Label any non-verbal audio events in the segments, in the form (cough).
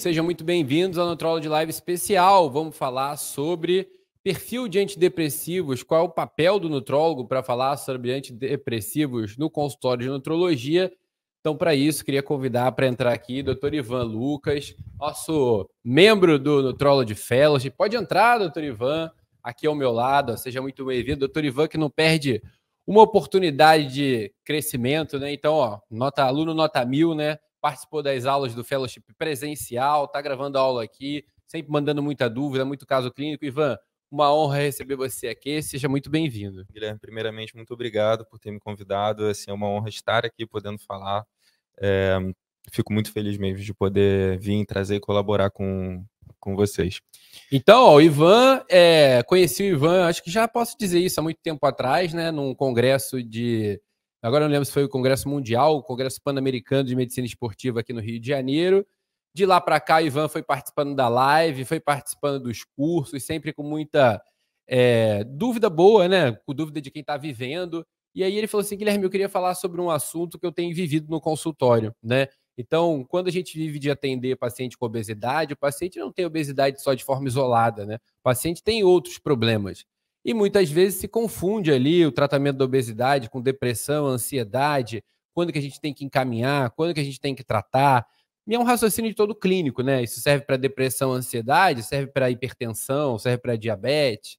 sejam muito bem-vindos ao Nutrólogo de Live especial. Vamos falar sobre perfil de antidepressivos, qual é o papel do nutrólogo para falar sobre antidepressivos no consultório de nutrologia. Então, para isso, queria convidar para entrar aqui Dr. Ivan Lucas, nosso membro do de Fellowship. Pode entrar, Dr. Ivan, aqui ao meu lado. Seja muito bem-vindo. Dr. Ivan, que não perde uma oportunidade de crescimento, né? Então, ó, nota aluno nota mil, né? participou das aulas do fellowship presencial, está gravando aula aqui, sempre mandando muita dúvida, muito caso clínico. Ivan, uma honra receber você aqui, seja muito bem-vindo. Guilherme, primeiramente, muito obrigado por ter me convidado, assim, é uma honra estar aqui podendo falar. É, fico muito feliz mesmo de poder vir trazer e colaborar com, com vocês. Então, ó, o Ivan, é, conheci o Ivan, acho que já posso dizer isso há muito tempo atrás, né, num congresso de agora não lembro se foi o Congresso Mundial, o Congresso Pan-Americano de Medicina Esportiva aqui no Rio de Janeiro. De lá para cá, o Ivan foi participando da live, foi participando dos cursos, sempre com muita é, dúvida boa, né? Com dúvida de quem está vivendo. E aí ele falou assim: Guilherme, eu queria falar sobre um assunto que eu tenho vivido no consultório, né? Então, quando a gente vive de atender paciente com obesidade, o paciente não tem obesidade só de forma isolada, né? O paciente tem outros problemas. E muitas vezes se confunde ali o tratamento da obesidade com depressão, ansiedade, quando que a gente tem que encaminhar, quando que a gente tem que tratar. E é um raciocínio de todo clínico, né? Isso serve para depressão, ansiedade, serve para hipertensão, serve para diabetes.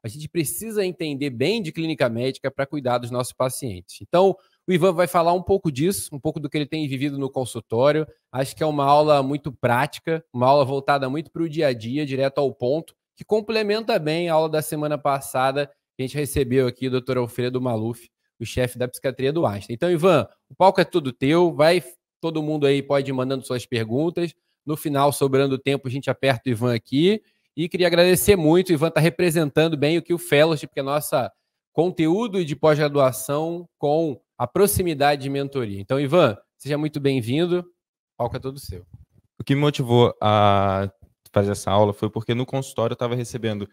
A gente precisa entender bem de clínica médica para cuidar dos nossos pacientes. Então, o Ivan vai falar um pouco disso, um pouco do que ele tem vivido no consultório. Acho que é uma aula muito prática, uma aula voltada muito para o dia a dia, direto ao ponto, que complementa bem a aula da semana passada que a gente recebeu aqui, doutor Alfredo Maluf, o chefe da psiquiatria do Einstein. Então, Ivan, o palco é todo teu, vai todo mundo aí pode ir mandando suas perguntas. No final, sobrando tempo, a gente aperta o Ivan aqui. E queria agradecer muito, o Ivan está representando bem o que o Fellowship, que é nossa conteúdo de pós-graduação com a proximidade de mentoria. Então, Ivan, seja muito bem-vindo. O palco é todo seu. O que me motivou a fazer essa aula foi porque no consultório eu estava recebendo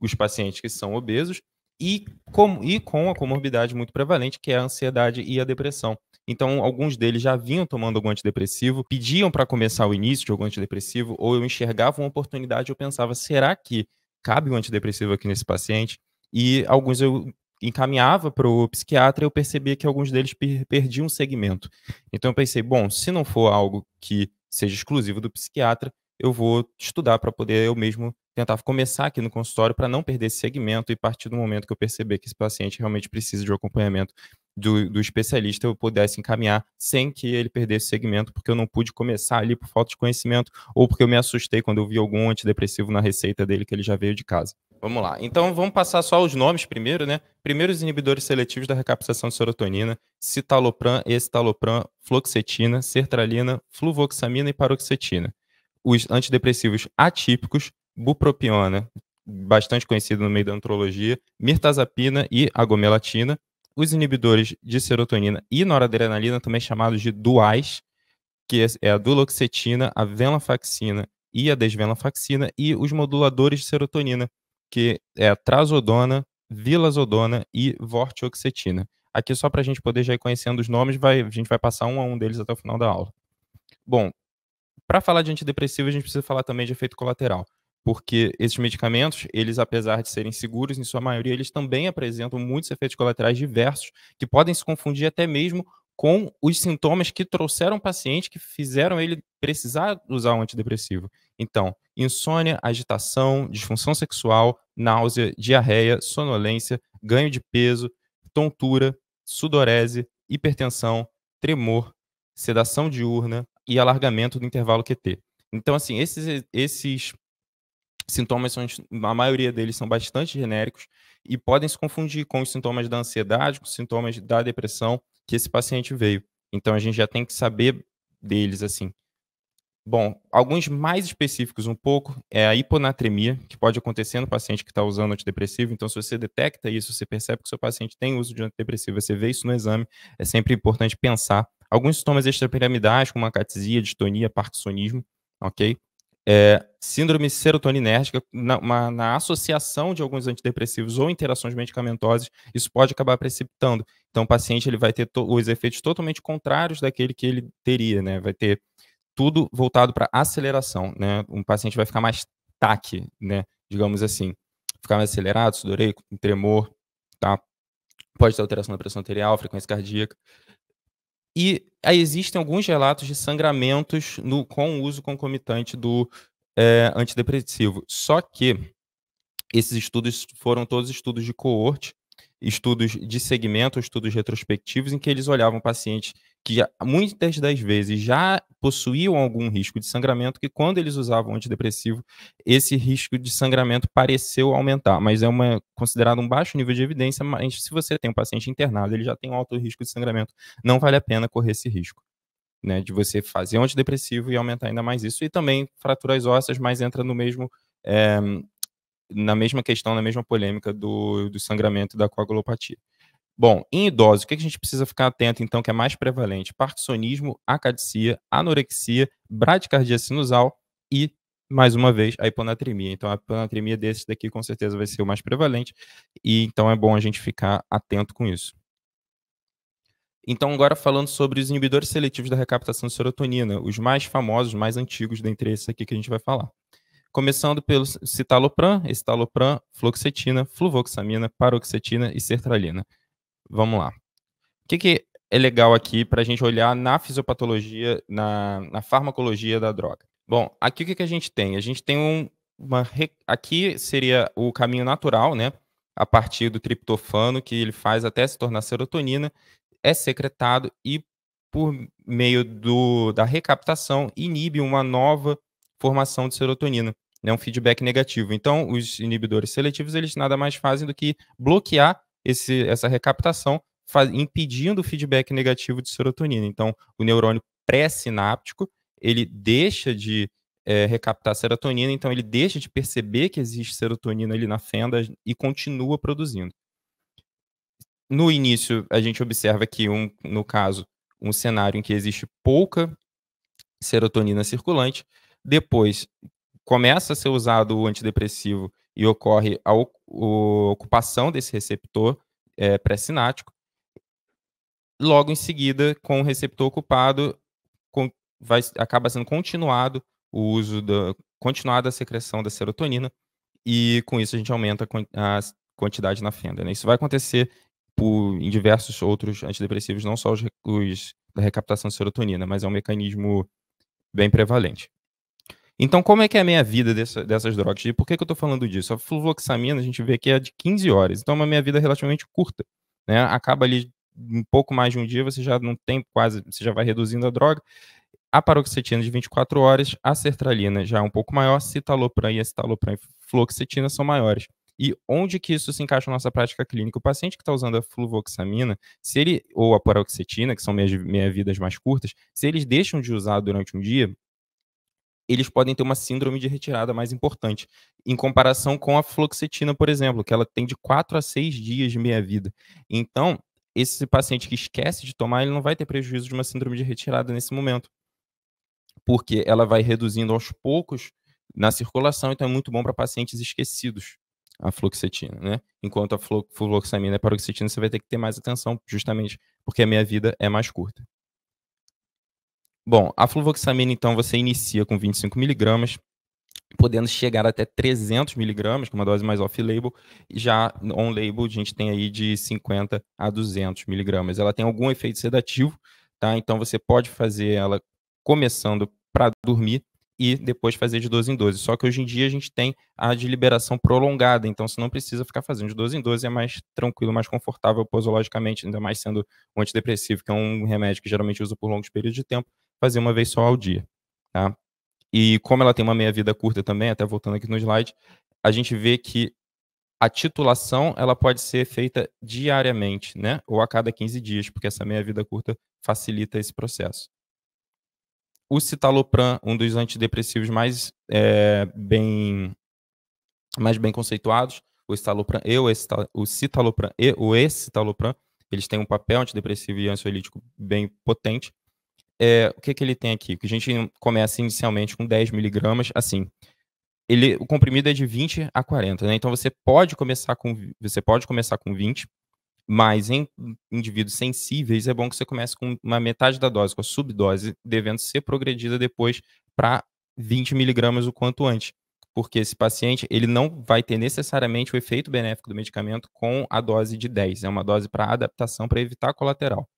os pacientes que são obesos e com, e com a comorbidade muito prevalente, que é a ansiedade e a depressão. Então, alguns deles já vinham tomando algum antidepressivo, pediam para começar o início de algum antidepressivo, ou eu enxergava uma oportunidade, eu pensava, será que cabe um antidepressivo aqui nesse paciente? E alguns eu encaminhava para o psiquiatra, eu percebia que alguns deles perdiam o segmento. Então, eu pensei, bom, se não for algo que seja exclusivo do psiquiatra, eu vou estudar para poder eu mesmo tentar começar aqui no consultório para não perder esse segmento e partir do momento que eu perceber que esse paciente realmente precisa de um acompanhamento do, do especialista, eu pudesse encaminhar sem que ele perdesse o segmento, porque eu não pude começar ali por falta de conhecimento ou porque eu me assustei quando eu vi algum antidepressivo na receita dele que ele já veio de casa. Vamos lá. Então vamos passar só os nomes primeiro, né? Primeiros inibidores seletivos da recaptação de serotonina, citalopram, escitalopram, fluoxetina, sertralina, fluvoxamina e paroxetina os antidepressivos atípicos, bupropiona, bastante conhecido no meio da antrologia, mirtazapina e agomelatina, os inibidores de serotonina e noradrenalina, também chamados de duais, que é, é a duloxetina, a venlafaxina e a desvenlafaxina, e os moduladores de serotonina, que é a trazodona, vilazodona e vortioxetina. Aqui, só para a gente poder já ir conhecendo os nomes, vai, a gente vai passar um a um deles até o final da aula. Bom, para falar de antidepressivo, a gente precisa falar também de efeito colateral, porque esses medicamentos, eles apesar de serem seguros, em sua maioria, eles também apresentam muitos efeitos colaterais diversos que podem se confundir até mesmo com os sintomas que trouxeram o paciente, que fizeram ele precisar usar um antidepressivo. Então, insônia, agitação, disfunção sexual, náusea, diarreia, sonolência, ganho de peso, tontura, sudorese, hipertensão, tremor, sedação diurna, e alargamento do intervalo QT. Então, assim, esses, esses sintomas, são, a maioria deles são bastante genéricos e podem se confundir com os sintomas da ansiedade, com os sintomas da depressão que esse paciente veio. Então, a gente já tem que saber deles, assim. Bom, alguns mais específicos um pouco é a hiponatremia, que pode acontecer no paciente que está usando antidepressivo. Então, se você detecta isso, você percebe que o seu paciente tem uso de antidepressivo, você vê isso no exame, é sempre importante pensar Alguns sintomas extrapiramidais, como acatesia, distonia, parkinsonismo, ok? É, síndrome serotoninérgica, na, uma, na, associação de alguns antidepressivos ou interações medicamentosas, isso pode acabar precipitando. Então, o paciente ele vai ter os efeitos totalmente contrários daquele que ele teria, né? Vai ter tudo voltado para aceleração, né? Um paciente vai ficar mais taque, né? Digamos assim, ficar mais acelerado, sudoreico, tremor, tá? Pode ter alteração da pressão arterial, frequência cardíaca. E existem alguns relatos de sangramentos no, com o uso concomitante do é, antidepressivo. Só que esses estudos foram todos estudos de coorte, estudos de segmento, estudos retrospectivos, em que eles olhavam pacientes que muitas das vezes já possuíam algum risco de sangramento, que quando eles usavam antidepressivo, esse risco de sangramento pareceu aumentar, mas é uma, considerado um baixo nível de evidência, mas se você tem um paciente internado, ele já tem um alto risco de sangramento, não vale a pena correr esse risco. Né, de você fazer um antidepressivo e aumentar ainda mais isso. E também fraturas ósseas, mas entra no mesmo, é, na mesma questão, na mesma polêmica do, do sangramento e da coagulopatia. Bom, em idosos, o que a gente precisa ficar atento, então, que é mais prevalente? Parkinsonismo, acadicia, anorexia, bradicardia sinusal e, mais uma vez, a hiponatremia. Então, a hiponatremia desses daqui, com certeza, vai ser o mais prevalente. E, então, é bom a gente ficar atento com isso. Então, agora falando sobre os inibidores seletivos da recaptação de serotonina, os mais famosos, mais antigos dentre esses aqui que a gente vai falar. Começando pelo citalopram, estalopram, fluoxetina, fluvoxamina, paroxetina e sertralina. Vamos lá. O que, que é legal aqui para a gente olhar na fisiopatologia, na, na farmacologia da droga? Bom, aqui o que, que a gente tem? A gente tem um, uma. Aqui seria o caminho natural, né? A partir do triptofano, que ele faz até se tornar serotonina, é secretado e, por meio do, da recaptação, inibe uma nova formação de serotonina, né? um feedback negativo. Então, os inibidores seletivos, eles nada mais fazem do que bloquear esse, essa recaptação, faz, impedindo o feedback negativo de serotonina. Então, o neurônio pré-sináptico, ele deixa de é, recaptar serotonina, então ele deixa de perceber que existe serotonina ali na fenda e continua produzindo. No início, a gente observa que, um, no caso, um cenário em que existe pouca serotonina circulante, depois começa a ser usado o antidepressivo e ocorre a, a ocupação desse receptor é, pré-sinático. Logo em seguida, com o receptor ocupado, com, vai, acaba sendo continuado o uso da continuada a secreção da serotonina e com isso a gente aumenta a quantidade na fenda. Né? Isso vai acontecer por, em diversos outros antidepressivos, não só os, os da recaptação de serotonina, mas é um mecanismo bem prevalente. Então, como é que é a minha vida dessa, dessas drogas? E por que, que eu estou falando disso? A fluvoxamina, a gente vê que é de 15 horas, então é uma minha vida relativamente curta. Né? Acaba ali um pouco mais de um dia, você já não tem quase, você já vai reduzindo a droga. A paroxetina de 24 horas, a sertralina já é um pouco maior, citalopram e escitalopram e fluoxetina são maiores. E onde que isso se encaixa na nossa prática clínica? O paciente que está usando a fluvoxamina, se ele ou a paroxetina, que são meia meias vidas mais curtas, se eles deixam de usar durante um dia, eles podem ter uma síndrome de retirada mais importante, em comparação com a fluoxetina, por exemplo, que ela tem de 4 a 6 dias de meia-vida. Então, esse paciente que esquece de tomar, ele não vai ter prejuízo de uma síndrome de retirada nesse momento, porque ela vai reduzindo aos poucos na circulação, então é muito bom para pacientes esquecidos a fluoxetina, né? Enquanto a fluoxamina e a paroxetina você vai ter que ter mais atenção, justamente porque a meia-vida é mais curta. Bom, a fluvoxamina, então, você inicia com 25 miligramas, podendo chegar até 300 miligramas, que é uma dose mais off-label, já on-label a gente tem aí de 50 a 200 miligramas. Ela tem algum efeito sedativo, tá? Então você pode fazer ela começando para dormir e depois fazer de 12 em 12. Só que hoje em dia a gente tem a de liberação prolongada, então você não precisa ficar fazendo de 12 em 12, é mais tranquilo, mais confortável posologicamente, ainda mais sendo um antidepressivo, que é um remédio que geralmente usa por longos períodos de tempo fazer uma vez só ao dia. Tá? E como ela tem uma meia-vida curta também, até voltando aqui no slide, a gente vê que a titulação ela pode ser feita diariamente, né? Ou a cada 15 dias, porque essa meia-vida curta facilita esse processo. O citalopram, um dos antidepressivos mais é, bem mais bem conceituados, o citalopram e o, o citalopram e o escitalopram, eles têm um papel antidepressivo e ansiolítico bem potente é, o que, que ele tem aqui? Que a gente começa inicialmente com 10 miligramas, assim. Ele, o comprimido é de 20 a 40, né? Então você pode começar com você pode começar com 20, mas em indivíduos sensíveis é bom que você comece com uma metade da dose, com a subdose, devendo ser progredida depois para 20 miligramas o quanto antes, porque esse paciente ele não vai ter necessariamente o efeito benéfico do medicamento com a dose de 10, é uma dose para adaptação para evitar colateral.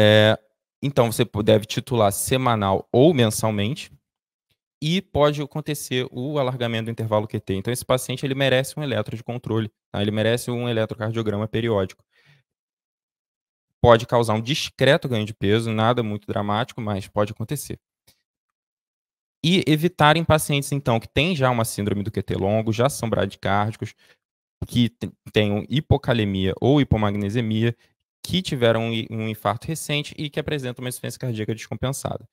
É, então, você deve titular semanal ou mensalmente e pode acontecer o alargamento do intervalo QT. Então, esse paciente ele merece um eletro de controle, tá? ele merece um eletrocardiograma periódico. Pode causar um discreto ganho de peso, nada muito dramático, mas pode acontecer. E evitar em pacientes, então, que têm já uma síndrome do QT longo, já são bradicárdicos, que tenham hipocalemia ou hipomagnesemia que tiveram um infarto recente e que apresentam uma insuficiência cardíaca descompensada.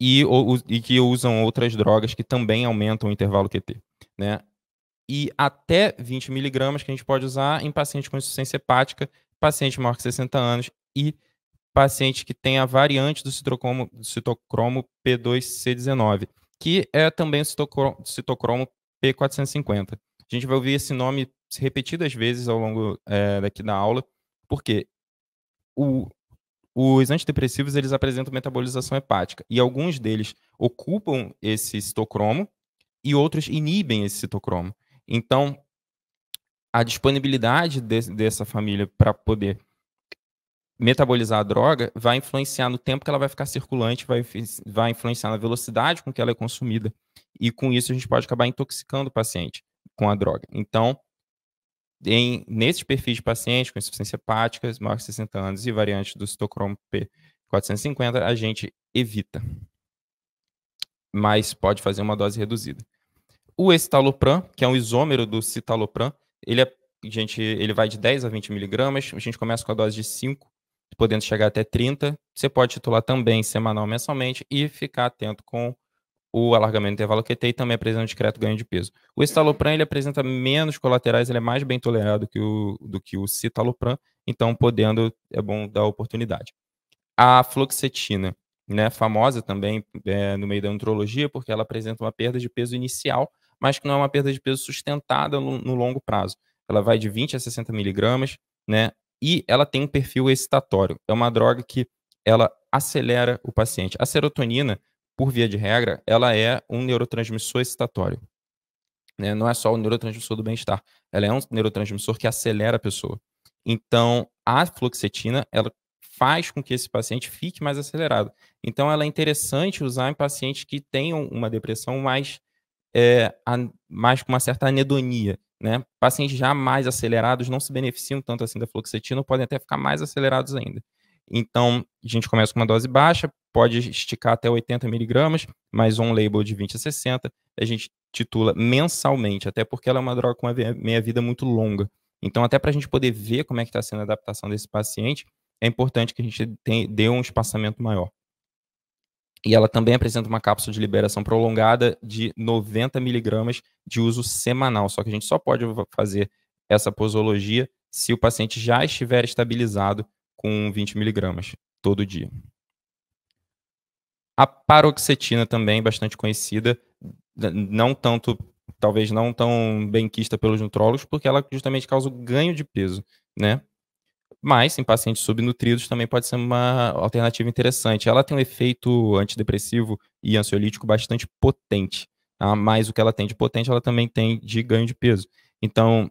E, e, que usam outras drogas que também aumentam o intervalo QT, né? E até 20 miligramas que a gente pode usar em paciente com insuficiência hepática, paciente maior que 60 anos e paciente que tem a variante do citocromo, do citocromo P2C19, que é também o citocromo, citocromo P450. A gente vai ouvir esse nome repetidas vezes ao longo é, daqui da aula, porque o, os antidepressivos eles apresentam metabolização hepática e alguns deles ocupam esse citocromo e outros inibem esse citocromo. Então, a disponibilidade de, dessa família para poder metabolizar a droga vai influenciar no tempo que ela vai ficar circulante, vai, vai influenciar na velocidade com que ela é consumida. E com isso a gente pode acabar intoxicando o paciente com a droga. Então, em, nesses perfis de pacientes com insuficiência hepática, maior de 60 anos e variante do citocromo P450, a gente evita. Mas pode fazer uma dose reduzida. O escitalopram, que é um isômero do citalopram, ele, é, gente, ele vai de 10 a 20 miligramas, a gente começa com a dose de 5, podendo chegar até 30. Você pode titular também semanal mensalmente e ficar atento com o alargamento do intervalo QT e também apresenta discreto ganho de peso. O estalopram ele apresenta menos colaterais, ele é mais bem tolerado que o, do que o citalopram, então podendo, é bom dar oportunidade. A fluoxetina, né, famosa também é, no meio da nutrologia, porque ela apresenta uma perda de peso inicial, mas que não é uma perda de peso sustentada no, no longo prazo. Ela vai de 20 a 60 miligramas, né, e ela tem um perfil excitatório. É uma droga que ela acelera o paciente. A serotonina, por via de regra, ela é um neurotransmissor excitatório. Né? Não é só o neurotransmissor do bem-estar, ela é um neurotransmissor que acelera a pessoa. Então, a fluoxetina, ela faz com que esse paciente fique mais acelerado. Então, ela é interessante usar em pacientes que tenham uma depressão mais, é, a, mais com uma certa anedonia. Né? Pacientes já mais acelerados não se beneficiam tanto assim da fluoxetina, podem até ficar mais acelerados ainda. Então, a gente começa com uma dose baixa, pode esticar até 80 miligramas, mas um label de 20 a 60, a gente titula mensalmente, até porque ela é uma droga com uma meia-vida muito longa. Então, até para a gente poder ver como é que está sendo a adaptação desse paciente, é importante que a gente tem, dê um espaçamento maior. E ela também apresenta uma cápsula de liberação prolongada de 90 miligramas de uso semanal, só que a gente só pode fazer essa posologia se o paciente já estiver estabilizado com 20 miligramas todo dia. A paroxetina também, bastante conhecida, não tanto, talvez não tão benquista pelos nutrólogos, porque ela justamente causa o ganho de peso, né? Mas em pacientes subnutridos também pode ser uma alternativa interessante. Ela tem um efeito antidepressivo e ansiolítico bastante potente. Tá? Mas o que ela tem de potente, ela também tem de ganho de peso. Então,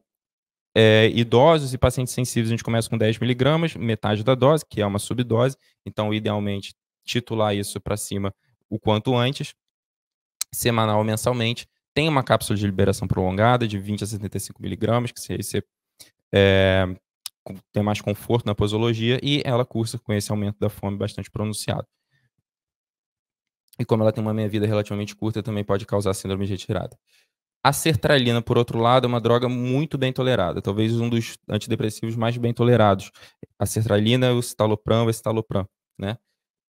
é, idosos e pacientes sensíveis, a gente começa com 10 miligramas, metade da dose, que é uma subdose. Então, idealmente, titular isso para cima o quanto antes, semanal ou mensalmente. Tem uma cápsula de liberação prolongada de 20 a 75 miligramas, que você, é, tem mais conforto na posologia, e ela cursa com esse aumento da fome bastante pronunciado. E como ela tem uma meia-vida relativamente curta, também pode causar síndrome de retirada. A sertralina, por outro lado, é uma droga muito bem tolerada, talvez um dos antidepressivos mais bem tolerados. A sertralina, o citalopram, o citalopram, né?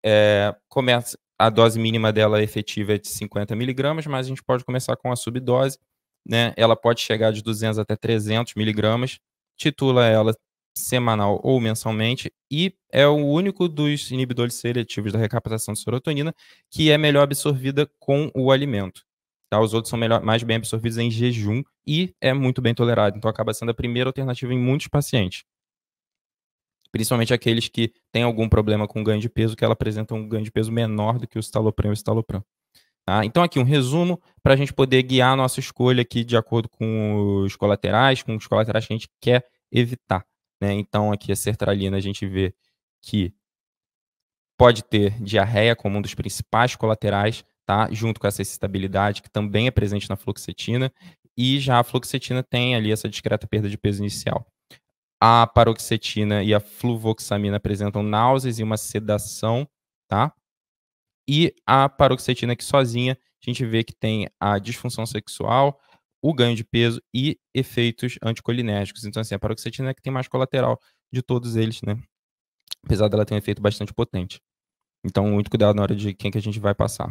É, começa a dose mínima dela é efetiva é de 50 miligramas, mas a gente pode começar com a subdose, né? Ela pode chegar de 200 até 300 miligramas. Titula ela semanal ou mensalmente e é o único dos inibidores seletivos da recaptação de serotonina que é melhor absorvida com o alimento. Tá? Os outros são melhor, mais bem absorvidos em jejum e é muito bem tolerado. Então acaba sendo a primeira alternativa em muitos pacientes principalmente aqueles que têm algum problema com ganho de peso, que ela apresenta um ganho de peso menor do que o estalopram e o estalopram. Tá? Então, aqui um resumo para a gente poder guiar a nossa escolha aqui de acordo com os colaterais, com os colaterais que a gente quer evitar. Né? Então, aqui a sertralina a gente vê que pode ter diarreia como um dos principais colaterais, tá? junto com essa excitabilidade, que também é presente na fluoxetina, e já a fluoxetina tem ali essa discreta perda de peso inicial. A paroxetina e a fluvoxamina apresentam náuseas e uma sedação, tá? E a paroxetina que sozinha, a gente vê que tem a disfunção sexual, o ganho de peso e efeitos anticolinérgicos. Então, assim, a paroxetina é que tem mais colateral de todos eles, né? Apesar dela ter um efeito bastante potente. Então, muito cuidado na hora de quem que a gente vai passar.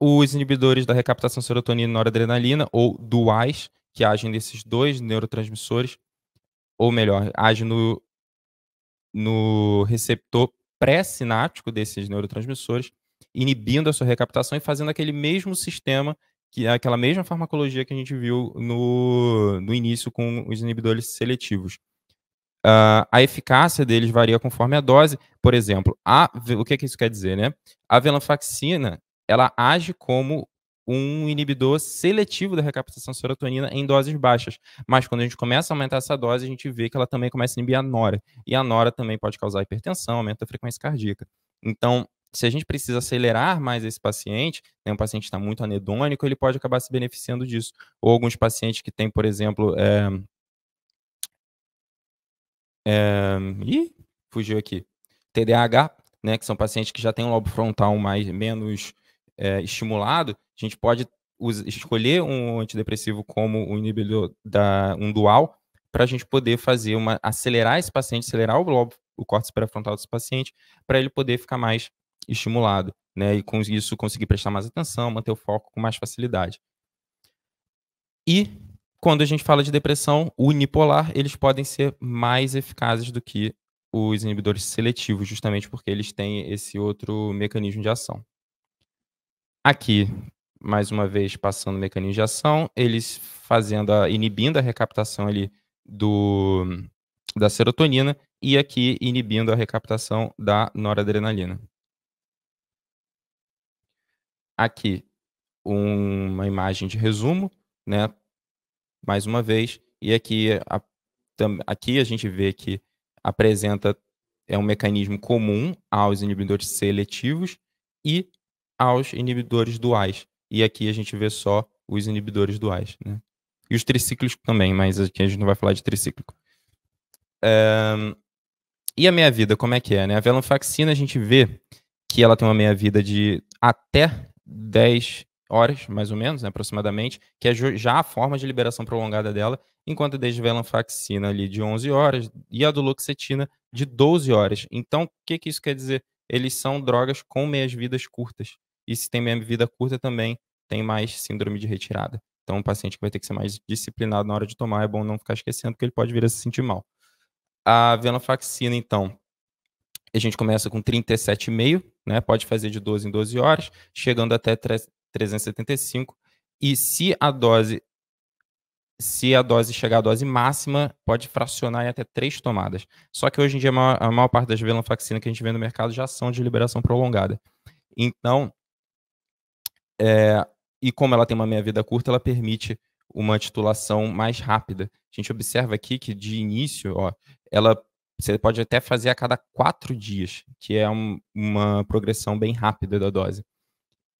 Os inibidores da recaptação serotonina e noradrenalina, ou duais que agem desses dois neurotransmissores, ou melhor, age no, no receptor pré sináptico desses neurotransmissores, inibindo a sua recaptação e fazendo aquele mesmo sistema, que aquela mesma farmacologia que a gente viu no, no início com os inibidores seletivos. Uh, a eficácia deles varia conforme a dose. Por exemplo, a, o que, que isso quer dizer, né? A velanfaxina, ela age como um inibidor seletivo da recaptação serotonina em doses baixas. Mas quando a gente começa a aumentar essa dose, a gente vê que ela também começa a inibir a nora. E a nora também pode causar hipertensão, aumenta a frequência cardíaca. Então, se a gente precisa acelerar mais esse paciente, né, um paciente está muito anedônico, ele pode acabar se beneficiando disso. Ou alguns pacientes que têm, por exemplo, é... É... Ih, fugiu aqui. TDAH, né, que são pacientes que já têm um lobo frontal mais menos é, estimulado, a gente pode escolher um antidepressivo como um inibidor da um dual para a gente poder fazer uma acelerar esse paciente, acelerar o globo, o córtex pré-frontal desse paciente, para ele poder ficar mais estimulado, né? E com isso conseguir prestar mais atenção, manter o foco com mais facilidade. E quando a gente fala de depressão unipolar, eles podem ser mais eficazes do que os inibidores seletivos, justamente porque eles têm esse outro mecanismo de ação. Aqui, mais uma vez, passando o mecanismo de ação, eles fazendo a, inibindo a recaptação ali do, da serotonina e aqui inibindo a recaptação da noradrenalina. Aqui, um, uma imagem de resumo, né? Mais uma vez, e aqui a, tam, aqui a gente vê que apresenta é um mecanismo comum aos inibidores seletivos e aos inibidores duais. E aqui a gente vê só os inibidores duais, né? E os tricíclicos também, mas aqui a gente não vai falar de tricíclico. É... E a meia-vida, como é que é, né? A velanfaxina a gente vê que ela tem uma meia-vida de até 10 horas, mais ou menos, né, aproximadamente, que é já a forma de liberação prolongada dela, enquanto desde velanfaxina ali de 11 horas e a duloxetina de 12 horas. Então, o que, que isso quer dizer? Eles são drogas com meias-vidas curtas. E se tem mesmo vida curta também, tem mais síndrome de retirada. Então, um paciente que vai ter que ser mais disciplinado na hora de tomar, é bom não ficar esquecendo, porque ele pode vir a se sentir mal. A venlafaxina, então, a gente começa com 37,5, né? Pode fazer de 12 em 12 horas, chegando até 375. E se a dose se a dose chegar à dose máxima, pode fracionar em até três tomadas. Só que hoje em dia a maior, a maior parte das venlafaxina que a gente vê no mercado já são de liberação prolongada. Então, é, e como ela tem uma meia-vida curta, ela permite uma titulação mais rápida. A gente observa aqui que de início, ó, ela você pode até fazer a cada quatro dias, que é um, uma progressão bem rápida da dose.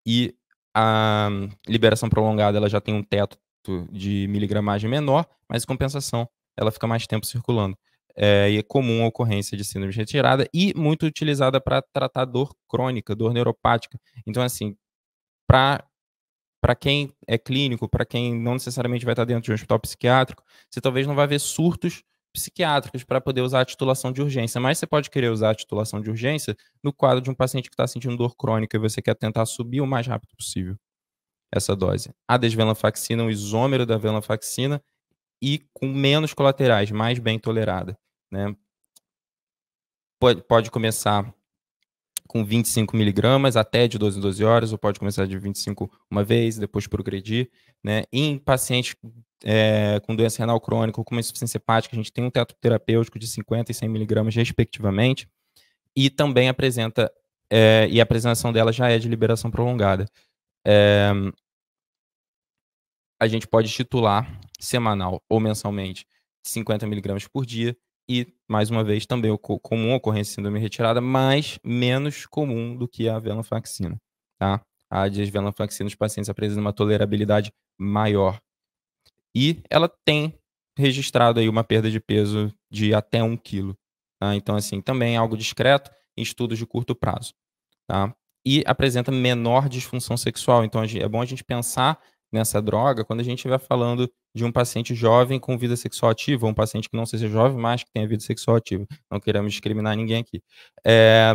E a liberação prolongada ela já tem um teto de miligramagem menor, mas em compensação ela fica mais tempo circulando. É, e é comum a ocorrência de síndrome de retirada e muito utilizada para tratar dor crônica, dor neuropática. Então, assim, para para quem é clínico, para quem não necessariamente vai estar dentro de um hospital psiquiátrico, você talvez não vai ver surtos psiquiátricos para poder usar a titulação de urgência, mas você pode querer usar a titulação de urgência no quadro de um paciente que está sentindo dor crônica e você quer tentar subir o mais rápido possível essa dose. A desvelanfaxina, o isômero da venlafaxina e com menos colaterais, mais bem tolerada. Né? Pode, pode começar com 25 miligramas até de 12 em 12 horas, ou pode começar de 25 uma vez, depois progredir. Né? Em pacientes é, com doença renal crônica ou com insuficiência hepática, a gente tem um teto terapêutico de 50 e 100 miligramas, respectivamente, e também apresenta, é, e a apresentação dela já é de liberação prolongada. É, a gente pode titular semanal ou mensalmente 50 miligramas por dia, e, mais uma vez, também o comum ocorrência de síndrome retirada, mas menos comum do que a venlafaxina, tá? A desvenlafaxina, os pacientes apresenta uma tolerabilidade maior. E ela tem registrado aí uma perda de peso de até 1 quilo. Tá? Então, assim, também é algo discreto em estudos de curto prazo. Tá? E apresenta menor disfunção sexual. Então, é bom a gente pensar nessa droga quando a gente estiver falando de um paciente jovem com vida sexual ativa, um paciente que não seja jovem, mas que tenha vida sexual ativa. Não queremos discriminar ninguém aqui. É...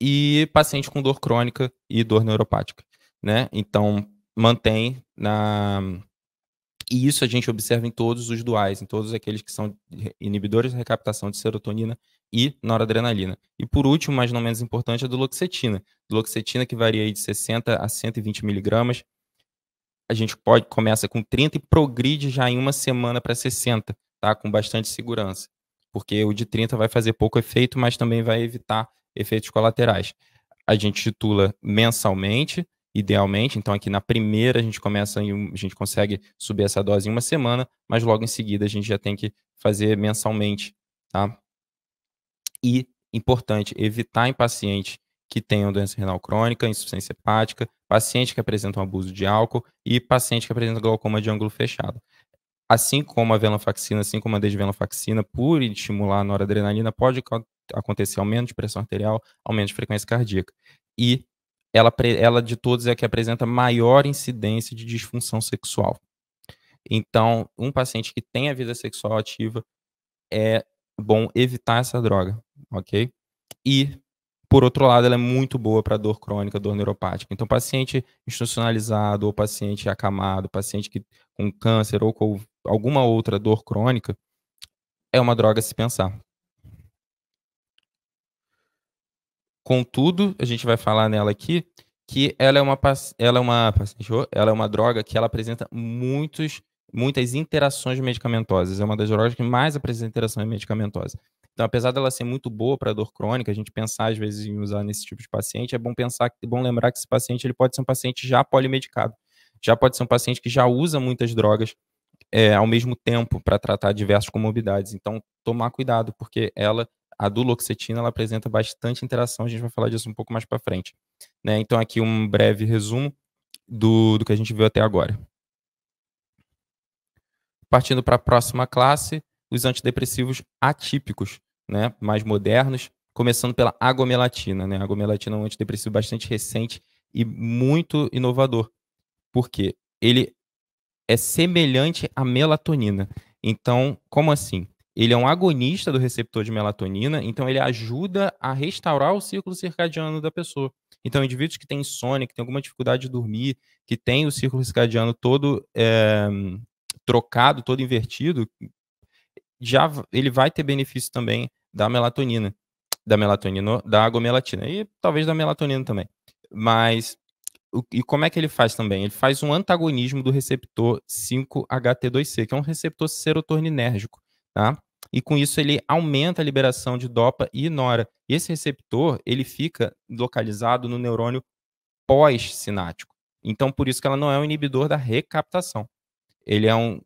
E paciente com dor crônica e dor neuropática, né? Então, mantém na... E isso a gente observa em todos os duais, em todos aqueles que são inibidores de recaptação de serotonina e noradrenalina. E por último, mas não menos importante, a duloxetina. Duloxetina que varia de 60 a 120 miligramas, a gente pode começa com 30 e progride já em uma semana para 60, tá? Com bastante segurança. Porque o de 30 vai fazer pouco efeito, mas também vai evitar efeitos colaterais. A gente titula mensalmente, idealmente, então aqui na primeira a gente começa em um, a gente consegue subir essa dose em uma semana, mas logo em seguida a gente já tem que fazer mensalmente, tá? E importante evitar em pacientes que tenham doença renal crônica, insuficiência hepática, paciente que apresenta um abuso de álcool e paciente que apresenta glaucoma de ângulo fechado. Assim como a venlafaxina, assim como a desvenlafaxina, por estimular a noradrenalina, pode acontecer aumento de pressão arterial, aumento de frequência cardíaca. E ela, ela de todos é a que apresenta maior incidência de disfunção sexual. Então, um paciente que tem a vida sexual ativa é bom evitar essa droga, ok? E por outro lado, ela é muito boa para dor crônica, dor neuropática. Então, paciente institucionalizado, ou paciente acamado, paciente que, com câncer ou com alguma outra dor crônica, é uma droga a se pensar. Contudo, a gente vai falar nela aqui que ela é uma ela é uma ela é uma droga que ela apresenta muitos muitas interações medicamentosas. É uma das drogas que mais apresenta interação medicamentosa. Então, apesar dela ser muito boa para dor crônica, a gente pensar às vezes em usar nesse tipo de paciente, é bom pensar, é bom lembrar que esse paciente ele pode ser um paciente já polimedicado, já pode ser um paciente que já usa muitas drogas é, ao mesmo tempo para tratar diversas comorbidades. Então, tomar cuidado, porque ela, a duloxetina, ela apresenta bastante interação. A gente vai falar disso um pouco mais para frente. Né? Então, aqui um breve resumo do, do que a gente viu até agora. Partindo para a próxima classe, os antidepressivos atípicos, né, mais modernos, começando pela agomelatina. Né? A agomelatina é um antidepressivo bastante recente e muito inovador, porque ele é semelhante à melatonina. Então, como assim? Ele é um agonista do receptor de melatonina, então ele ajuda a restaurar o ciclo circadiano da pessoa. Então, indivíduos que têm insônia, que têm alguma dificuldade de dormir, que têm o ciclo circadiano todo é, trocado, todo invertido, já ele vai ter benefício também da melatonina, da melatonina, da agomelatina e talvez da melatonina também. Mas e como é que ele faz também? Ele faz um antagonismo do receptor 5-HT2C, que é um receptor serotoninérgico, tá? E com isso ele aumenta a liberação de dopa e nora. E esse receptor, ele fica localizado no neurônio pós-sinático. Então, por isso que ela não é um inibidor da recaptação. Ele é um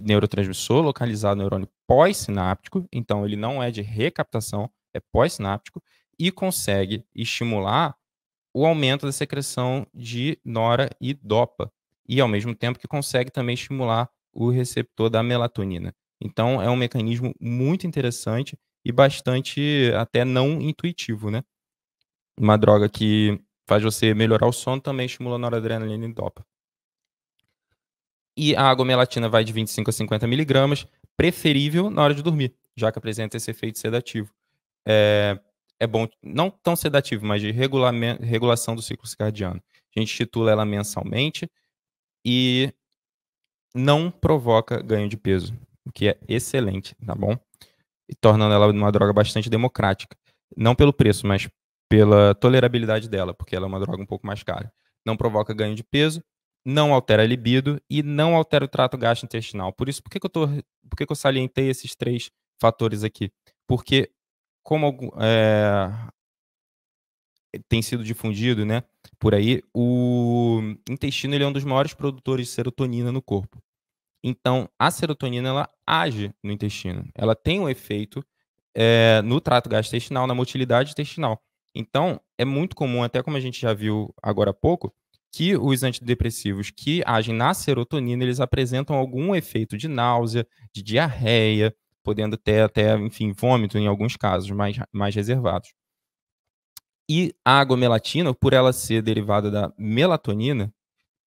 neurotransmissor localizado no neurônio pós-sináptico, então ele não é de recaptação, é pós-sináptico, e consegue estimular o aumento da secreção de nora e dopa, e ao mesmo tempo que consegue também estimular o receptor da melatonina. Então é um mecanismo muito interessante e bastante até não intuitivo, né? Uma droga que faz você melhorar o sono também estimula a noradrenalina e dopa. E a água melatina vai de 25 a 50 miligramas, preferível na hora de dormir, já que apresenta esse efeito sedativo. É, é bom, não tão sedativo, mas de regulação do ciclo circadiano. A gente titula ela mensalmente e não provoca ganho de peso, o que é excelente, tá bom? E tornando ela uma droga bastante democrática. Não pelo preço, mas pela tolerabilidade dela, porque ela é uma droga um pouco mais cara. Não provoca ganho de peso, não altera a libido e não altera o trato gastrointestinal. Por isso, por que, que eu, tô, por que, que eu salientei esses três fatores aqui? Porque, como é, tem sido difundido né, por aí, o intestino ele é um dos maiores produtores de serotonina no corpo. Então, a serotonina ela age no intestino. Ela tem um efeito é, no trato gastrointestinal, na motilidade intestinal. Então, é muito comum, até como a gente já viu agora há pouco, que os antidepressivos que agem na serotonina, eles apresentam algum efeito de náusea, de diarreia, podendo ter até, enfim, vômito em alguns casos mais, mais reservados. E a agomelatina, por ela ser derivada da melatonina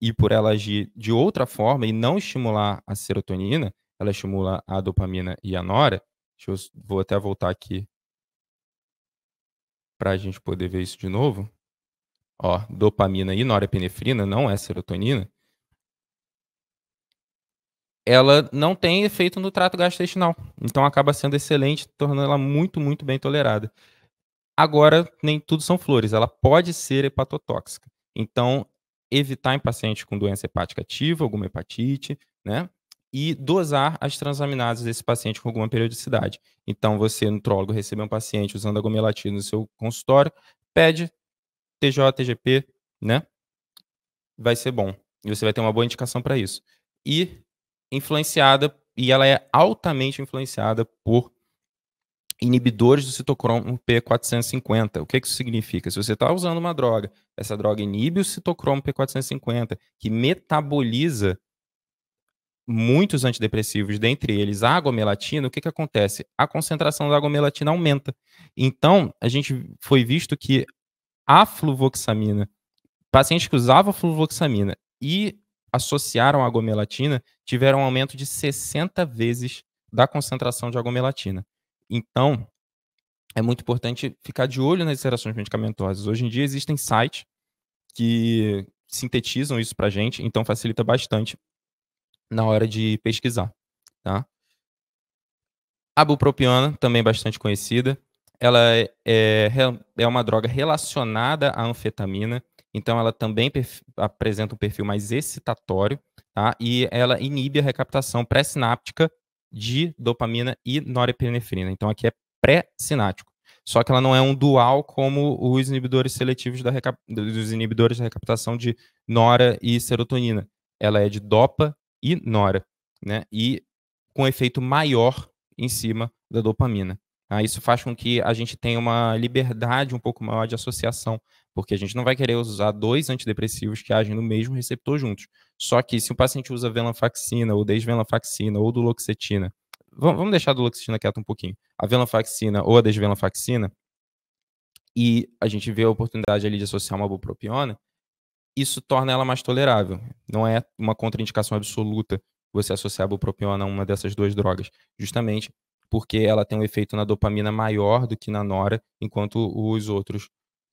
e por ela agir de outra forma e não estimular a serotonina, ela estimula a dopamina e a nora. Deixa eu, vou até voltar aqui para a gente poder ver isso de novo ó, dopamina e norepinefrina, não é serotonina, ela não tem efeito no trato gastrointestinal. Então acaba sendo excelente, tornando ela muito, muito bem tolerada. Agora, nem tudo são flores, ela pode ser hepatotóxica. Então, evitar em paciente com doença hepática ativa, alguma hepatite, né? E dosar as transaminases desse paciente com alguma periodicidade. Então, você, nutrólogo, recebe um paciente usando a gomelatina no seu consultório, pede TGP, né? Vai ser bom. E você vai ter uma boa indicação para isso. E influenciada, e ela é altamente influenciada por inibidores do citocromo P450. O que, que isso significa? Se você está usando uma droga, essa droga inibe o citocromo P450, que metaboliza muitos antidepressivos, dentre eles a agomelatina, o que, que acontece? A concentração da agomelatina aumenta. Então, a gente foi visto que a fluvoxamina, pacientes que usavam fluvoxamina e associaram a agomelatina tiveram um aumento de 60 vezes da concentração de agomelatina. Então, é muito importante ficar de olho nas interações medicamentosas. Hoje em dia existem sites que sintetizam isso para gente, então facilita bastante na hora de pesquisar. Tá? A bupropiona, também bastante conhecida, ela é, é, é uma droga relacionada à anfetamina, então ela também apresenta um perfil mais excitatório, tá? E ela inibe a recaptação pré-sináptica de dopamina e norepinefrina. Então aqui é pré sináptico Só que ela não é um dual como os inibidores seletivos da recap... dos inibidores da recaptação de nora e serotonina. Ela é de dopa e nora, né? E com efeito maior em cima da dopamina. Ah, isso faz com que a gente tenha uma liberdade um pouco maior de associação, porque a gente não vai querer usar dois antidepressivos que agem no mesmo receptor juntos. Só que se o um paciente usa venlafaxina ou desvenlafaxina ou duloxetina, vamos deixar a duloxetina quieta um pouquinho, a venlafaxina ou a desvenlafaxina, e a gente vê a oportunidade ali de associar uma bupropiona, isso torna ela mais tolerável. Não é uma contraindicação absoluta você associar a bupropiona a uma dessas duas drogas. Justamente porque ela tem um efeito na dopamina maior do que na nora, enquanto os outros,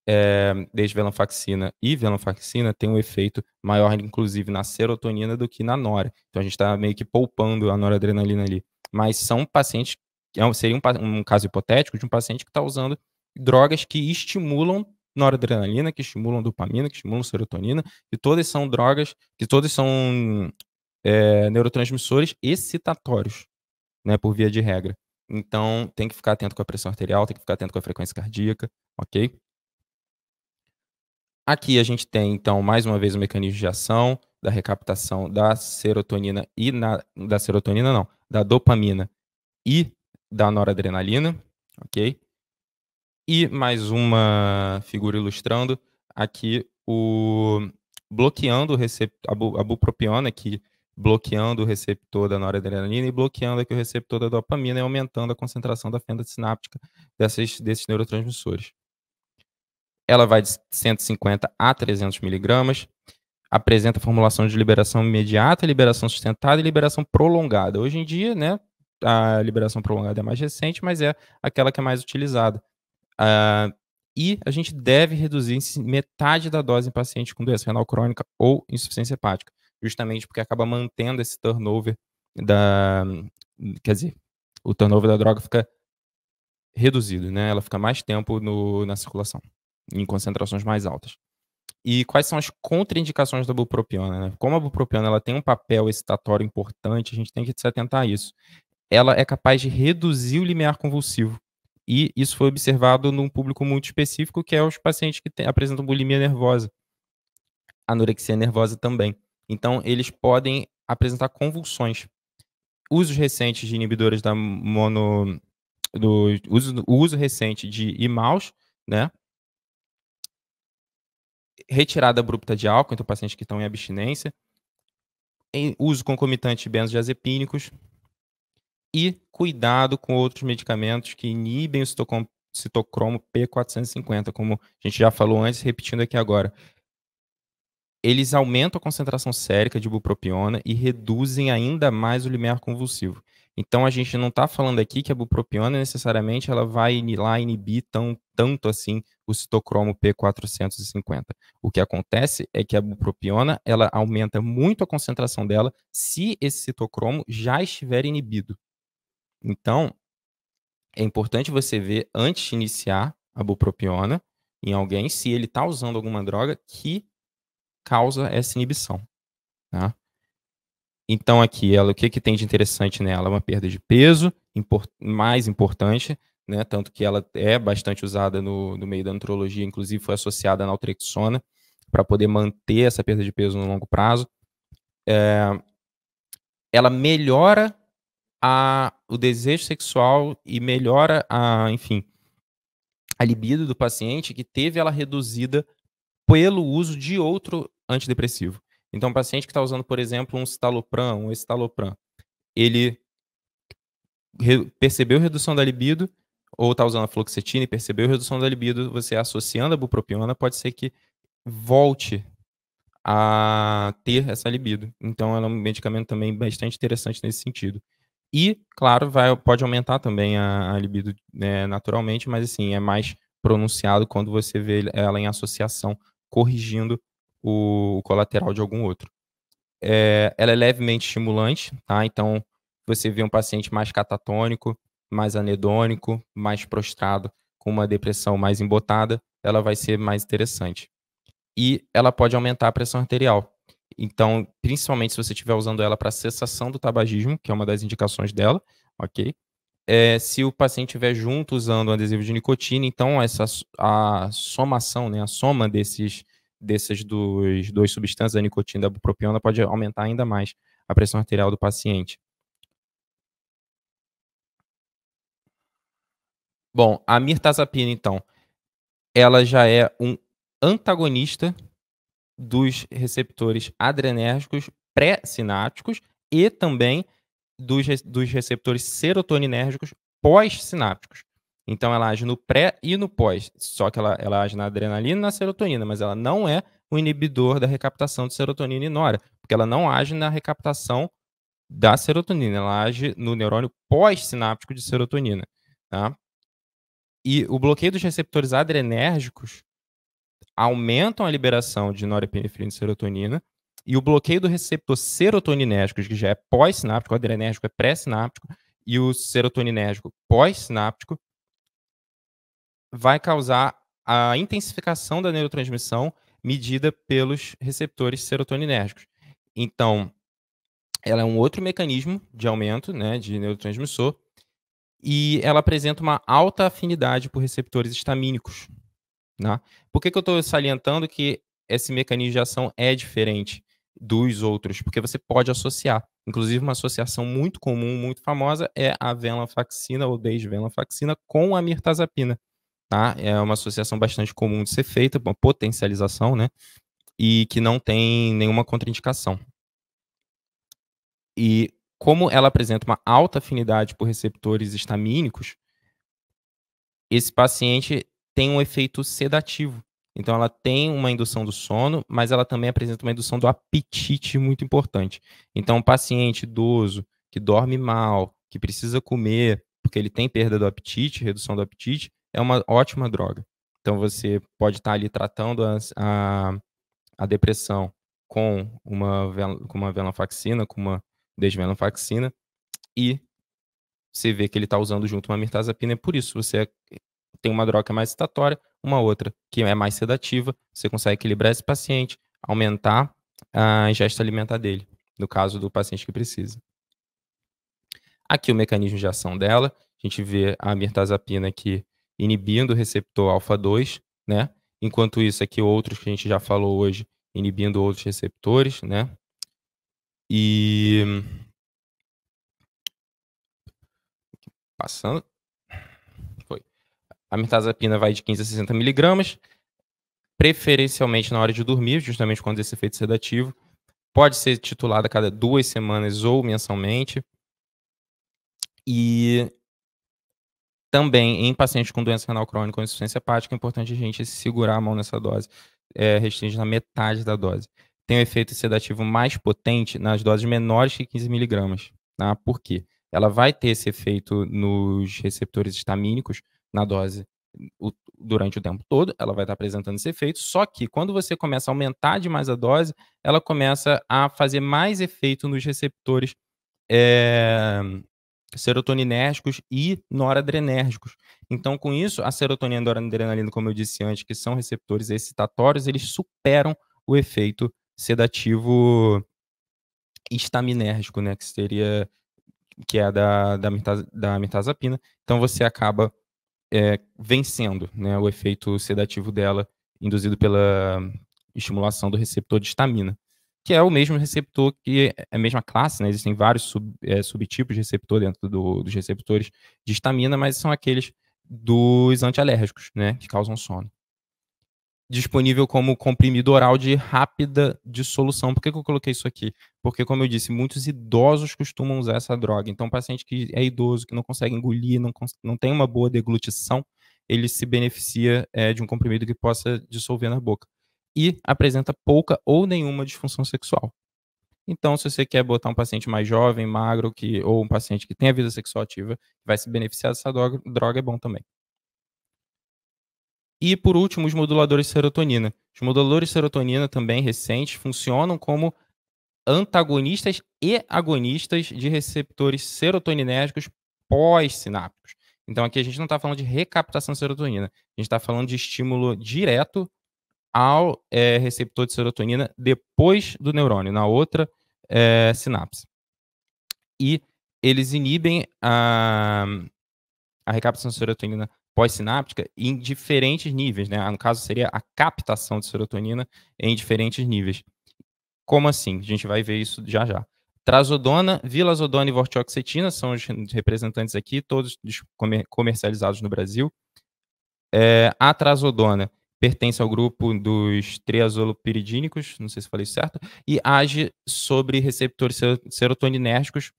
é, eh, desde velanfaxina e velanfaxina, tem um efeito maior, inclusive, na serotonina do que na nora. Então a gente está meio que poupando a noradrenalina ali. Mas são pacientes, é seria um, um caso hipotético de um paciente que está usando drogas que estimulam noradrenalina, que estimulam dopamina, que estimulam serotonina, e todas são drogas, que todas são é, neurotransmissores excitatórios, né, por via de regra. Então, tem que ficar atento com a pressão arterial, tem que ficar atento com a frequência cardíaca, ok? Aqui a gente tem, então, mais uma vez o mecanismo de ação da recaptação da serotonina e na, da serotonina não, da dopamina e da noradrenalina, ok? E mais uma figura ilustrando aqui o bloqueando o receptor, a bupropiona que bloqueando o receptor da noradrenalina e bloqueando aqui o receptor da dopamina e aumentando a concentração da fenda sináptica desses desses neurotransmissores. Ela vai de 150 a 300 miligramas, apresenta formulação de liberação imediata, liberação sustentada e liberação prolongada. Hoje em dia, né, a liberação prolongada é mais recente, mas é aquela que é mais utilizada. Uh, e a gente deve reduzir metade da dose em paciente com doença renal crônica ou insuficiência hepática justamente porque acaba mantendo esse turnover da. Quer dizer, o turnover da droga fica reduzido, né? Ela fica mais tempo no, na circulação, em concentrações mais altas. E quais são as contraindicações da bupropiona? Né? Como a bupropiona ela tem um papel excitatório importante, a gente tem que se atentar a isso. Ela é capaz de reduzir o limiar convulsivo. E isso foi observado num público muito específico, que é os pacientes que tem, apresentam bulimia nervosa. Anorexia nervosa também. Então, eles podem apresentar convulsões. Usos recentes de inibidores da mono. Do, uso, o uso recente de imaus, né? Retirada abrupta de álcool, então pacientes que estão em abstinência. Em uso concomitante de benzodiazepínicos. E cuidado com outros medicamentos que inibem o citocromo P450, como a gente já falou antes, repetindo aqui agora eles aumentam a concentração sérica de bupropiona e reduzem ainda mais o limiar convulsivo. Então a gente não está falando aqui que a bupropiona necessariamente ela vai lá inibir tão, tanto assim o citocromo P450. O que acontece é que a bupropiona ela aumenta muito a concentração dela se esse citocromo já estiver inibido. Então é importante você ver antes de iniciar a bupropiona em alguém se ele está usando alguma droga que causa essa inibição. Tá? Então, aqui, ela, o que, que tem de interessante nela? É uma perda de peso, import, mais importante, né? tanto que ela é bastante usada no, no meio da antrologia, inclusive foi associada à naltrexona, para poder manter essa perda de peso no longo prazo. É, ela melhora a, o desejo sexual e melhora a, enfim, a libido do paciente que teve ela reduzida pelo uso de outro antidepressivo. Então, um paciente que está usando, por exemplo, um citalopram, um estalopram, ele re percebeu redução da libido, ou está usando a fluoxetina e percebeu redução da libido, você associando a bupropiona, pode ser que volte a ter essa libido. Então, ela é um medicamento também bastante interessante nesse sentido. E, claro, vai, pode aumentar também a, a libido né, naturalmente, mas assim, é mais pronunciado quando você vê ela em associação corrigindo o, colateral de algum outro. É, ela é levemente estimulante, tá? Então, você vê um paciente mais catatônico, mais anedônico, mais prostrado, com uma depressão mais embotada, ela vai ser mais interessante. E ela pode aumentar a pressão arterial. Então, principalmente se você estiver usando ela para cessação do tabagismo, que é uma das indicações dela, ok? é, se o paciente estiver junto usando um adesivo de nicotina, então essa a somação, né, a soma desses dessas dos duas substâncias, a nicotina e a bupropiona, pode aumentar ainda mais a pressão arterial do paciente. Bom, a mirtazapina, então, ela já é um antagonista dos receptores adrenérgicos pré-sinápticos e também dos, dos receptores serotoninérgicos pós-sinápticos. Então ela age no pré e no pós, só que ela, ela age na adrenalina e na serotonina, mas ela não é um inibidor da recaptação de serotonina e nora, porque ela não age na recaptação da serotonina, ela age no neurônio pós-sináptico de serotonina. Tá? E o bloqueio dos receptores adrenérgicos aumentam a liberação de norepinefrina e serotonina, e o bloqueio do receptor serotoninérgico, que já é pós-sináptico, o adrenérgico é pré-sináptico, e o serotoninérgico pós-sináptico, vai causar a intensificação da neurotransmissão medida pelos receptores serotoninérgicos. Então, ela é um outro mecanismo de aumento né, de neurotransmissor e ela apresenta uma alta afinidade por receptores estamínicos. Né? Por que, que eu estou salientando que esse mecanismo de ação é diferente? dos outros, porque você pode associar. Inclusive, uma associação muito comum, muito famosa, é a venlafaxina ou desvenlafaxina com a mirtazapina. Tá? É uma associação bastante comum de ser feita, uma potencialização, né? E que não tem nenhuma contraindicação. E como ela apresenta uma alta afinidade por receptores estamínicos, esse paciente tem um efeito sedativo. Então ela tem uma indução do sono, mas ela também apresenta uma indução do apetite muito importante. Então, um paciente idoso que dorme mal, que precisa comer, porque ele tem perda do apetite, redução do apetite, é uma ótima droga. Então você pode estar ali tratando a, a, a depressão com uma, com uma venlafaxina, com uma desvenlafaxina e você vê que ele está usando junto uma mirtazapina, É por isso você é, tem uma droga mais citatória, uma outra que é mais sedativa, você consegue equilibrar esse paciente, aumentar a ingesta alimentar dele, no caso do paciente que precisa. Aqui o mecanismo de ação dela, a gente vê a mirtazapina aqui inibindo o receptor alfa 2, né? Enquanto isso aqui outros que a gente já falou hoje, inibindo outros receptores, né? E passando a mirtazapina vai de 15 a 60 miligramas, preferencialmente na hora de dormir, justamente quando esse efeito sedativo. Pode ser titulada a cada duas semanas ou mensalmente. E também em pacientes com doença renal crônica ou insuficiência hepática, é importante a gente segurar a mão nessa dose, é, restringe na metade da dose. Tem um efeito sedativo mais potente nas doses menores que 15 miligramas. Tá? Por quê? Ela vai ter esse efeito nos receptores histamínicos, na dose o, durante o tempo todo, ela vai estar apresentando esse efeito, só que quando você começa a aumentar demais a dose, ela começa a fazer mais efeito nos receptores é, serotoninérgicos e noradrenérgicos. Então, com isso, a serotonina e a noradrenalina, como eu disse antes, que são receptores excitatórios, eles superam o efeito sedativo estaminérgico, né, que seria que é da, da, da mitazapina. Então, você acaba é, vencendo né, o efeito sedativo dela, induzido pela estimulação do receptor de estamina, que é o mesmo receptor que é a mesma classe, né? Existem vários sub, é, subtipos de receptor dentro do, dos receptores de estamina, mas são aqueles dos antialérgicos, né? Que causam sono disponível como comprimido oral de rápida dissolução. Por que, que eu coloquei isso aqui? Porque, como eu disse, muitos idosos costumam usar essa droga. Então, paciente que é idoso, que não consegue engolir, não, cons não tem uma boa deglutição, ele se beneficia é, de um comprimido que possa dissolver na boca. E apresenta pouca ou nenhuma disfunção sexual. Então, se você quer botar um paciente mais jovem, magro, que, ou um paciente que tem a vida sexual ativa, vai se beneficiar dessa droga, droga é bom também. E, por último, os moduladores de serotonina. Os moduladores de serotonina, também recentes, funcionam como antagonistas e agonistas de receptores serotoninérgicos pós-sinápticos. Então, aqui a gente não está falando de recaptação de serotonina, a gente está falando de estímulo direto ao é, receptor de serotonina depois do neurônio, na outra é, sinapse. E eles inibem a, a recaptação de serotonina pós-sináptica em diferentes níveis, né? Ah, no caso, seria a captação de serotonina em diferentes níveis. Como assim? A gente vai ver isso já já. Trazodona, vilazodona e vortioxetina são os representantes aqui, todos comercializados no Brasil. É, a trazodona pertence ao grupo dos triazolopiridínicos, não sei se falei certo, e age sobre receptores serotoninérgicos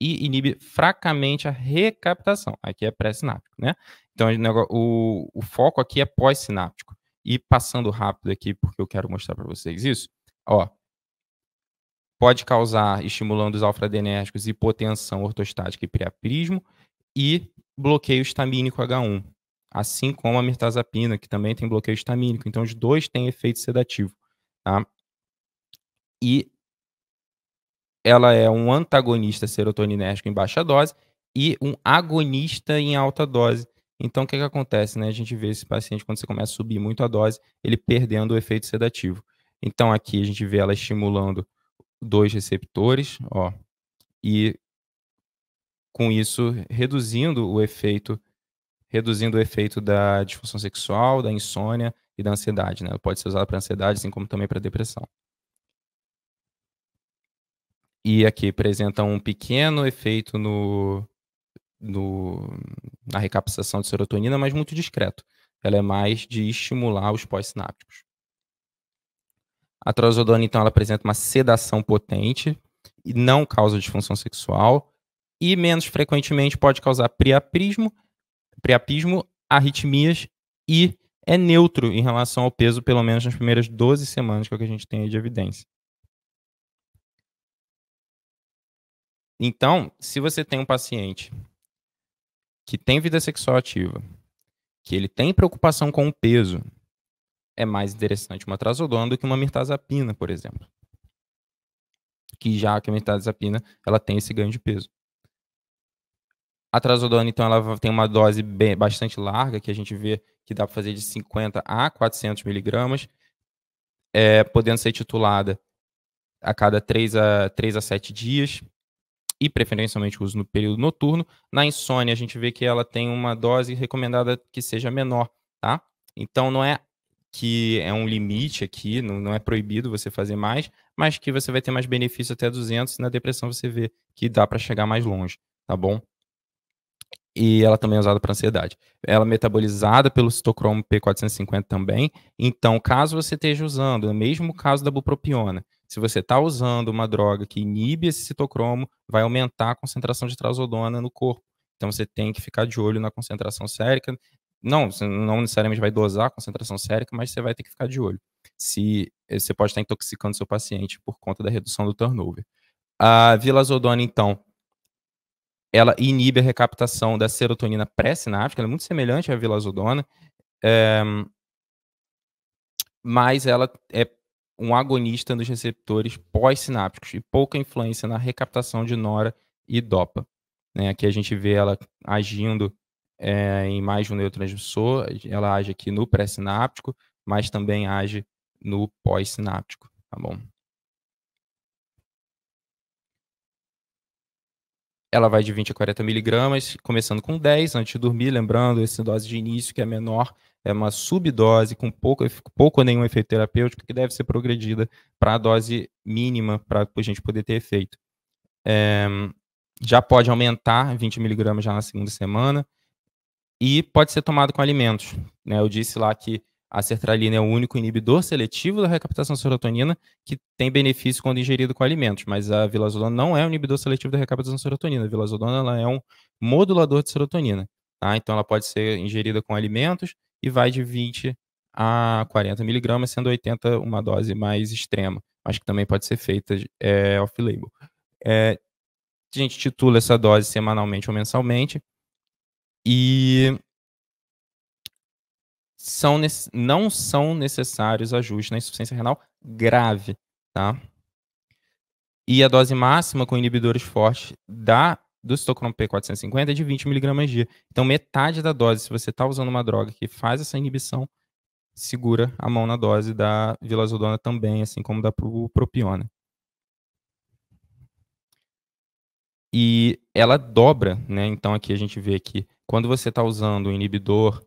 e inibe fracamente a recaptação. Aqui é pré-sináptico, né? Então, o, o foco aqui é pós-sináptico. E passando rápido aqui, porque eu quero mostrar para vocês isso, ó, pode causar, estimulando os alfradenérgicos, hipotensão ortostática e priapismo e bloqueio estamínico H1, assim como a mirtazapina, que também tem bloqueio estamínico. Então, os dois têm efeito sedativo. Tá? E ela é um antagonista serotoninérgico em baixa dose e um agonista em alta dose. Então, o que, que acontece? Né? A gente vê esse paciente, quando você começa a subir muito a dose, ele perdendo o efeito sedativo. Então, aqui a gente vê ela estimulando dois receptores, ó, e com isso reduzindo o efeito, reduzindo o efeito da disfunção sexual, da insônia e da ansiedade. Né? Ela pode ser usada para ansiedade, assim como também para depressão e aqui apresenta um pequeno efeito no, no, na recaptação de serotonina, mas muito discreto. Ela é mais de estimular os pós-sinápticos. A trazodona, então, ela apresenta uma sedação potente e não causa disfunção sexual e menos frequentemente pode causar priapismo, priapismo, arritmias e é neutro em relação ao peso, pelo menos nas primeiras 12 semanas, que é o que a gente tem de evidência. Então, se você tem um paciente que tem vida sexual ativa, que ele tem preocupação com o peso, é mais interessante uma trazodona do que uma mirtazapina, por exemplo. Que já que a mirtazapina, ela tem esse ganho de peso. A trazodona, então, ela tem uma dose bem, bastante larga, que a gente vê que dá para fazer de 50 a 400 miligramas, é, podendo ser titulada a cada 3 a, 3 a 7 dias e preferencialmente uso no período noturno. Na insônia, a gente vê que ela tem uma dose recomendada que seja menor, tá? Então, não é que é um limite aqui, não, não é proibido você fazer mais, mas que você vai ter mais benefício até 200, e na depressão você vê que dá para chegar mais longe, tá bom? E ela também é usada para ansiedade. Ela é metabolizada pelo citocromo P450 também, então caso você esteja usando, no né, mesmo caso da bupropiona, se você está usando uma droga que inibe esse citocromo, vai aumentar a concentração de trazodona no corpo. Então você tem que ficar de olho na concentração sérica. Não, você não necessariamente vai dosar a concentração sérica, mas você vai ter que ficar de olho. Se eh, você pode estar intoxicando seu paciente por conta da redução do turnover. A vilazodona, então, ela inibe a recaptação da serotonina pré-sináptica, ela é muito semelhante à vilazodona, é, mas ela é um agonista dos receptores pós-sinápticos e pouca influência na recaptação de nora e dopa. Né? Aqui a gente vê ela agindo é, em mais de um neurotransmissor, ela age aqui no pré-sináptico, mas também age no pós-sináptico, tá bom? Ela vai de 20 a 40 miligramas, começando com 10 antes de dormir, lembrando, essa dose de início que é menor é uma subdose com pouco, pouco ou nenhum efeito terapêutico que deve ser progredida para a dose mínima para a gente poder ter efeito. É, já pode aumentar 20 miligramas já na segunda semana e pode ser tomado com alimentos. Né? Eu disse lá que a sertralina é o único inibidor seletivo da recaptação serotonina que tem benefício quando ingerido com alimentos, mas a vilazodona não é um inibidor seletivo da recaptação serotonina. A vilazodona ela é um modulador de serotonina. Tá? Então ela pode ser ingerida com alimentos e vai de 20 a 40 miligramas, sendo 80 uma dose mais extrema, mas que também pode ser feita é, off-label. É, a gente titula essa dose semanalmente ou mensalmente e são, não são necessários ajustes na insuficiência renal grave, tá? E a dose máxima com inibidores fortes da do Stockholm P450 é de 20mg dia. Então, metade da dose, se você está usando uma droga que faz essa inibição, segura a mão na dose da vilazodona também, assim como da propiona. E ela dobra, né? Então, aqui a gente vê que quando você está usando o inibidor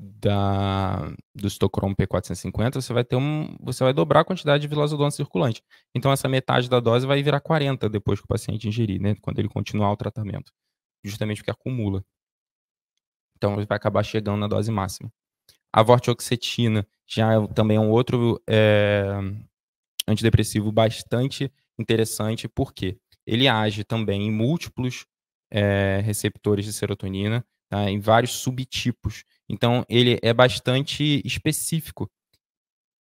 da, do Stochrome P450, você vai ter um, você vai dobrar a quantidade de vilazodona circulante. Então essa metade da dose vai virar 40 depois que o paciente ingerir, né, quando ele continuar o tratamento, justamente porque acumula. Então ele vai acabar chegando na dose máxima. A vortioxetina já é, também é um outro é, antidepressivo bastante interessante, porque ele age também em múltiplos é, receptores de serotonina, tá, em vários subtipos. Então, ele é bastante específico.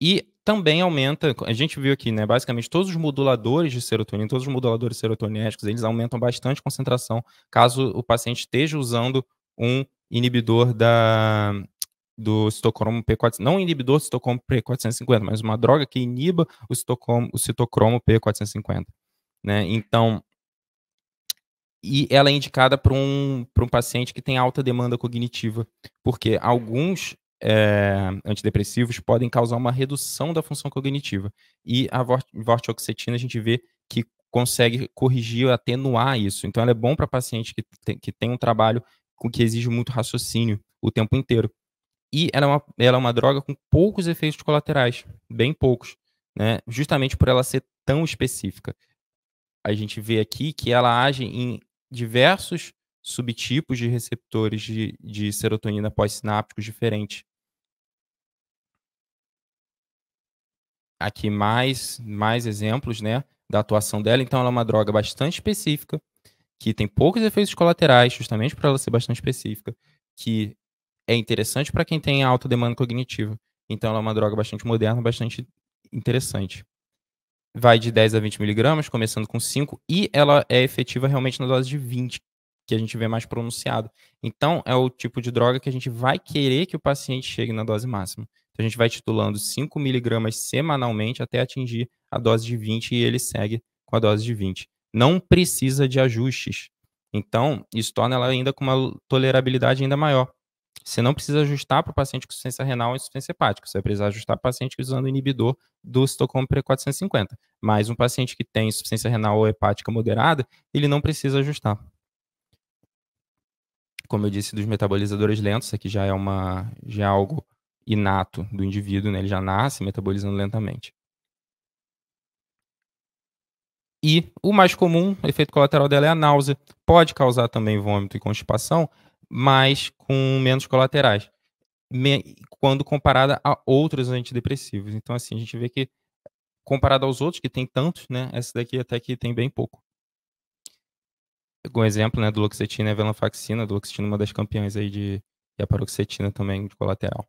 E também aumenta, a gente viu aqui, né? Basicamente, todos os moduladores de serotonina, todos os moduladores serotonérgicos, eles aumentam bastante a concentração caso o paciente esteja usando um inibidor da, do citocromo p 450 não inibidor do citocromo P450, mas uma droga que iniba o citocromo, o citocromo P450, né? Então, e ela é indicada para um, um paciente que tem alta demanda cognitiva, porque alguns é, antidepressivos podem causar uma redução da função cognitiva. E a vortioxetina a gente vê que consegue corrigir, atenuar isso. Então ela é bom para paciente que tem, que tem um trabalho com que exige muito raciocínio o tempo inteiro. E ela é uma, ela é uma droga com poucos efeitos colaterais, bem poucos, né? justamente por ela ser tão específica. A gente vê aqui que ela age em diversos subtipos de receptores de, de serotonina pós-sinápticos diferentes. Aqui mais, mais exemplos né, da atuação dela. Então, ela é uma droga bastante específica, que tem poucos efeitos colaterais, justamente por ela ser bastante específica, que é interessante para quem tem alta demanda cognitiva. Então, ela é uma droga bastante moderna, bastante interessante vai de 10 a 20 miligramas, começando com 5, e ela é efetiva realmente na dose de 20, que a gente vê mais pronunciado. Então, é o tipo de droga que a gente vai querer que o paciente chegue na dose máxima. Então, a gente vai titulando 5 miligramas semanalmente até atingir a dose de 20 e ele segue com a dose de 20. Não precisa de ajustes. Então, isso torna ela ainda com uma tolerabilidade ainda maior. Você não precisa ajustar para o paciente com insuficiência renal ou insuficiência hepática. Você vai precisar ajustar para o paciente usando o inibidor do Stockholm P450. Mas um paciente que tem insuficiência renal ou hepática moderada, ele não precisa ajustar. Como eu disse, dos metabolizadores lentos, isso aqui já é, uma, já é algo inato do indivíduo, né? ele já nasce metabolizando lentamente. E o mais comum, efeito colateral dela é a náusea. Pode causar também vômito e constipação, mas com menos colaterais, quando comparada a outros antidepressivos. Então, assim, a gente vê que, comparado aos outros, que tem tantos, né, essa daqui até que tem bem pouco. Um exemplo, né, do Loxetina é a do Loxetina é uma das campeãs aí de, e a Paroxetina também de colateral.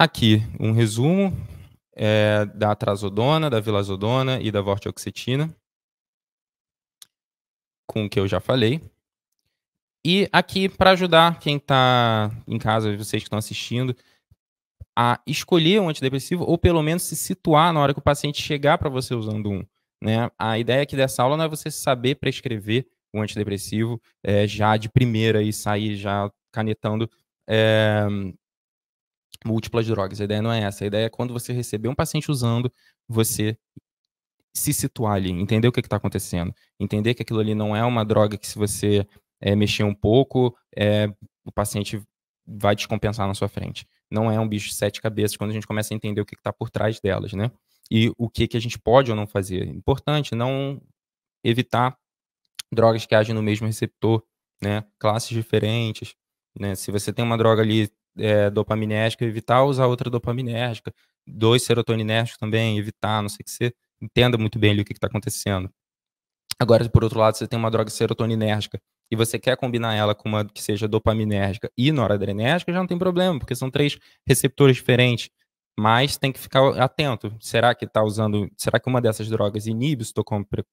Aqui, um resumo é, da trazodona, da vilazodona e da vortioxetina, com o que eu já falei. E aqui, para ajudar quem está em casa, vocês que estão assistindo, a escolher um antidepressivo ou pelo menos se situar na hora que o paciente chegar para você usando um. Né? A ideia aqui dessa aula não é você saber prescrever o um antidepressivo é, já de primeira e sair já canetando é, múltiplas drogas. A ideia não é essa. A ideia é quando você receber um paciente usando, você se situar ali, entender o que está acontecendo, entender que aquilo ali não é uma droga que se você é, mexer um pouco, é, o paciente vai descompensar na sua frente. Não é um bicho de sete cabeças quando a gente começa a entender o que está por trás delas, né? E o que, que a gente pode ou não fazer. Importante não evitar drogas que agem no mesmo receptor, né? Classes diferentes, né? Se você tem uma droga ali é, dopaminérgica, evitar usar outra dopaminérgica. Dois serotoninérgicos também, evitar, não sei que você entenda muito bem ali o que está acontecendo. Agora, por outro lado, você tem uma droga serotoninérgica e você quer combinar ela com uma que seja dopaminérgica e noradrenérgica, já não tem problema, porque são três receptores diferentes. Mas tem que ficar atento. Será que está usando. Será que uma dessas drogas inibe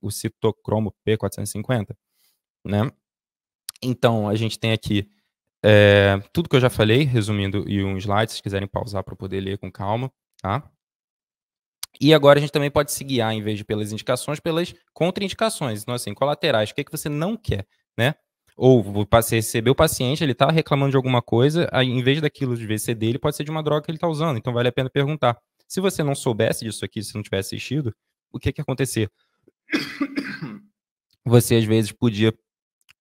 o citocromo P450? Né? Então, a gente tem aqui é, tudo que eu já falei, resumindo, e um slide, se quiserem pausar para poder ler com calma, tá? E agora a gente também pode se guiar, em vez de pelas indicações, pelas contraindicações. Então, assim, colaterais, o que, é que você não quer, né? ou você receber o paciente, ele está reclamando de alguma coisa, aí, em vez daquilo de VC dele, pode ser de uma droga que ele está usando, então vale a pena perguntar. Se você não soubesse disso aqui, se não tivesse assistido, o que que ia acontecer? (coughs) Você, às vezes, podia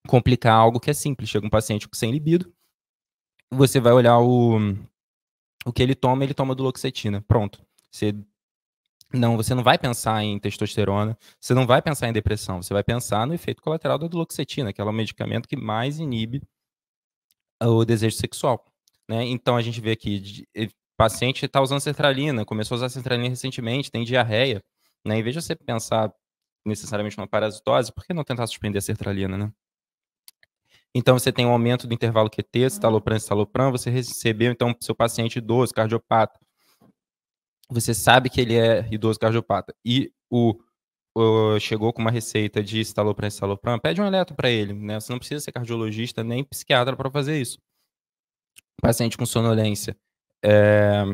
complicar algo que é simples. Chega um paciente sem libido, você vai olhar o, o que ele toma, ele toma duloxetina. Pronto. Você não, você não vai pensar em testosterona, você não vai pensar em depressão, você vai pensar no efeito colateral da duloxetina, que é o medicamento que mais inibe o desejo sexual. Né? Então a gente vê aqui, paciente está usando sertralina, começou a usar sertralina recentemente, tem diarreia. Né? Em vez de você pensar necessariamente numa parasitose, por que não tentar suspender a sertralina, né? Então você tem um aumento do intervalo QT, citalopram e citalopram, você recebeu então seu paciente idoso, cardiopata, você sabe que ele é idoso cardiopata e o, o chegou com uma receita de estalopram, estalopram, pede um eletro para ele, né? Você não precisa ser cardiologista nem psiquiatra para fazer isso. Paciente com sonolência, é,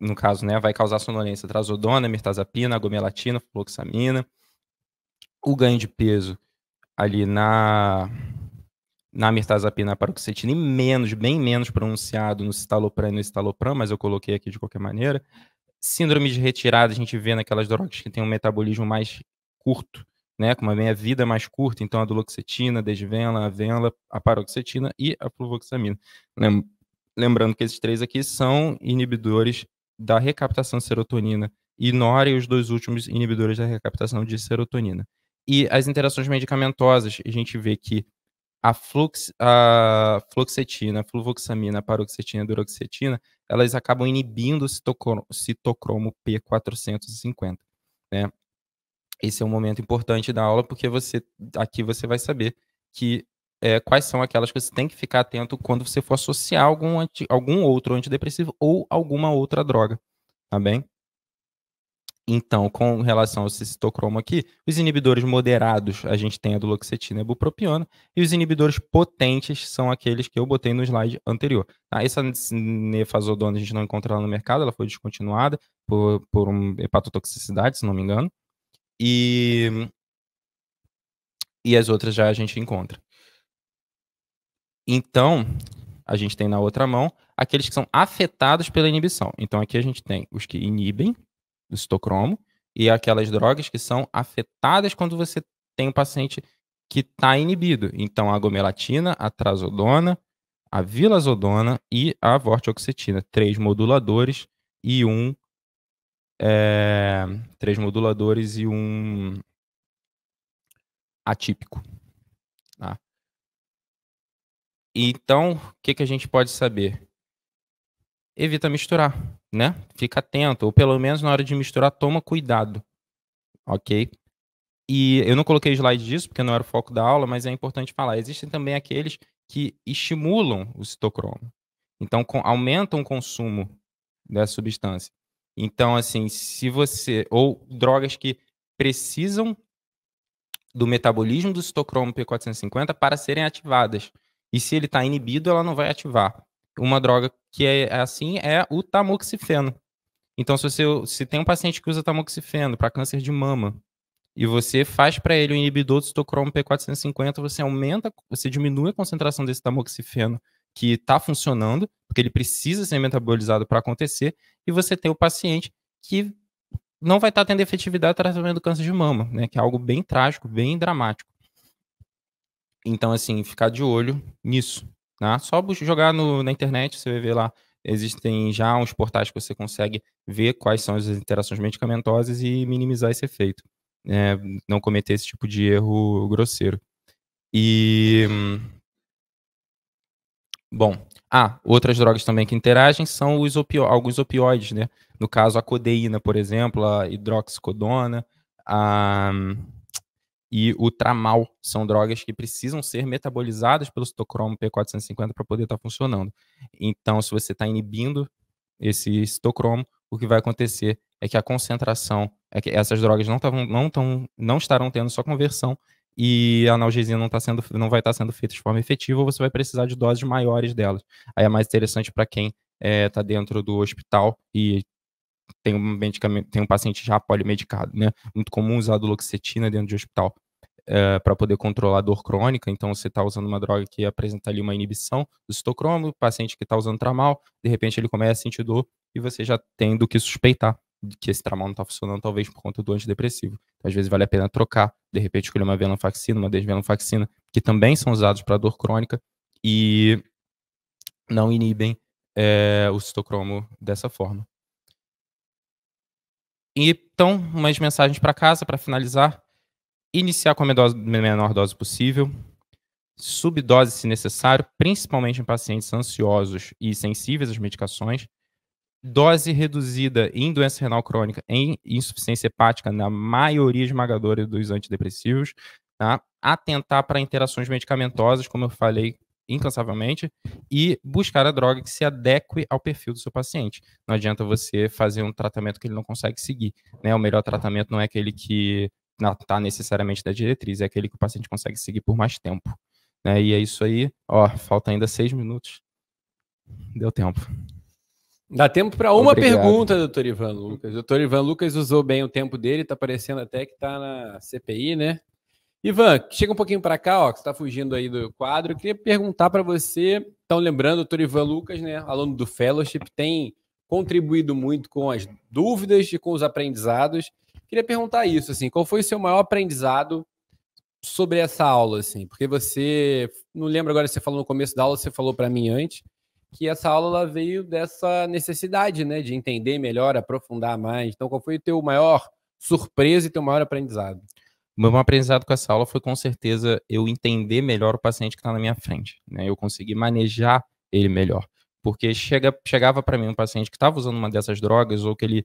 no caso, né, vai causar sonolência trazodona, mirtazapina, gomelatina, fluoxamina. O ganho de peso ali na na mirtazapina, na paroxetina, e menos, bem menos pronunciado no citalopram e no estalopram, mas eu coloquei aqui de qualquer maneira. Síndrome de retirada, a gente vê naquelas drogas que têm um metabolismo mais curto, né? Com uma meia-vida mais curta, então a duloxetina, a desvenla, a venla, a paroxetina e a fluvoxamina. Lembrando que esses três aqui são inibidores da recaptação de serotonina. Ignore os dois últimos inibidores da recaptação de serotonina. E as interações medicamentosas, a gente vê que a, flux, a fluoxetina, a fluvoxamina, a paroxetina e a duroxetina, elas acabam inibindo o citocromo, P450. Né? Esse é um momento importante da aula, porque você aqui você vai saber que é, quais são aquelas que você tem que ficar atento quando você for associar algum, anti, algum outro antidepressivo ou alguma outra droga, tá bem? Então, com relação ao cistocromo aqui, os inibidores moderados a gente tem a duloxetina e a bupropiona, e os inibidores potentes são aqueles que eu botei no slide anterior. Tá? Essa nefazodona a gente não encontra lá no mercado, ela foi descontinuada por, por um hepatotoxicidade, se não me engano, e, e as outras já a gente encontra. Então, a gente tem na outra mão aqueles que são afetados pela inibição. Então, aqui a gente tem os que inibem, do citocromo e aquelas drogas que são afetadas quando você tem um paciente que está inibido. Então, a gomelatina, a trazodona, a vilazodona e a vortioxetina. Três moduladores e um... É, três moduladores e um atípico. Tá? Então, o que, que a gente pode saber? evita misturar, né? Fica atento, ou pelo menos na hora de misturar, toma cuidado, ok? E eu não coloquei slide disso porque não era o foco da aula, mas é importante falar. Existem também aqueles que estimulam o citocromo, então com, aumentam o consumo dessa substância. Então, assim, se você. Ou drogas que precisam do metabolismo do citocromo P450 para serem ativadas. E se ele está inibido, ela não vai ativar. Uma droga que é, é assim é o tamoxifeno. Então, se você se tem um paciente que usa tamoxifeno para câncer de mama e você faz para ele o inibidor do citocromo P450, você aumenta, você diminui a concentração desse tamoxifeno que está funcionando, porque ele precisa ser metabolizado para acontecer, e você tem o paciente que não vai estar tá tendo efetividade no tratamento do câncer de mama, né? Que é algo bem trágico, bem dramático. Então, assim, ficar de olho nisso. Né? Só jogar no, na internet, você vai ver lá. Existem já uns portais que você consegue ver quais são as interações medicamentosas e minimizar esse efeito. É, não cometer esse tipo de erro grosseiro. E. Bom. Ah, outras drogas também que interagem são os opio alguns opioides, né? No caso, a codeína, por exemplo, a hidroxicodona, a e o tramal são drogas que precisam ser metabolizadas pelo citocromo P450 para poder estar tá funcionando. Então, se você está inibindo esse citocromo, o que vai acontecer é que a concentração, é que essas drogas não, tavam, não, tão, não estarão tendo sua conversão e a analgesia não, tá sendo, não vai estar tá sendo feita de forma efetiva, ou você vai precisar de doses maiores delas. Aí é mais interessante para quem está é, tá dentro do hospital e tem um, medicamento, tem um paciente já polimedicado, né? Muito comum usar duloxetina dentro de hospital é, eh, para poder controlar a dor crônica. Então, você está usando uma droga que apresenta ali uma inibição do citocromo, o paciente que está usando tramal, tá de repente ele começa a sentir dor e você já tem do que suspeitar que esse tramal não está funcionando, talvez por conta do antidepressivo. Então, às vezes vale a pena trocar, de repente escolher uma venlafaxina, uma desvenlafaxina, que também são usados para dor crônica e não inibem é, o citocromo dessa forma. Então, umas mensagens para casa para finalizar iniciar com a menor, dose possível, subdose se necessário, principalmente em pacientes ansiosos e sensíveis às medicações, dose reduzida em doença renal crônica, em insuficiência hepática, na maioria esmagadora dos antidepressivos, tá? atentar para interações medicamentosas, como eu falei incansavelmente, e buscar a droga que se adeque ao perfil do seu paciente. Não adianta você fazer um tratamento que ele não consegue seguir. Né? O melhor tratamento não é aquele que está necessariamente da diretriz, é aquele que o paciente consegue seguir por mais tempo. Né? E é isso aí, ó, falta ainda seis minutos. Deu tempo. Dá tempo para uma Obrigado. pergunta, doutor Ivan Lucas. Doutor Ivan Lucas usou bem o tempo dele, está parecendo até que está na CPI, né? Ivan, chega um pouquinho para cá, ó, que você está fugindo aí do quadro. Eu queria perguntar para você, estão lembrando, doutor Ivan Lucas, né, aluno do Fellowship, tem contribuído muito com as dúvidas e com os aprendizados. Queria perguntar isso, assim, qual foi o seu maior aprendizado sobre essa aula, assim? Porque você, não lembro agora se você falou no começo da aula, você falou para mim antes, que essa aula veio dessa necessidade, né, de entender melhor, aprofundar mais. Então, qual foi o teu maior surpresa e teu maior aprendizado? Meu maior aprendizado com essa aula foi, com certeza, eu entender melhor o paciente que está na minha frente. Né? Eu consegui manejar ele melhor. Porque chega, chegava para mim um paciente que estava usando uma dessas drogas ou que ele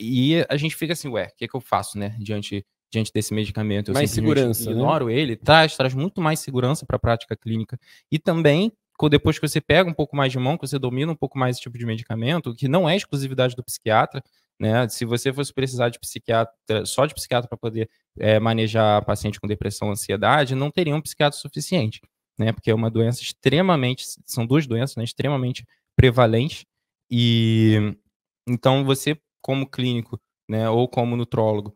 e a gente fica assim, ué, o que, é que eu faço, né? Diante, diante desse medicamento. Eu mais segurança. Né? Ignoro né? ele, traz, traz muito mais segurança para a prática clínica. E também depois que você pega um pouco mais de mão, que você domina um pouco mais esse tipo de medicamento, que não é exclusividade do psiquiatra, né? Se você fosse precisar de psiquiatra, só de psiquiatra para poder é, manejar paciente com depressão, ansiedade, não teria um psiquiatra suficiente, né? Porque é uma doença extremamente, são duas doenças, né? Extremamente prevalentes e então você como clínico, né, ou como nutrólogo,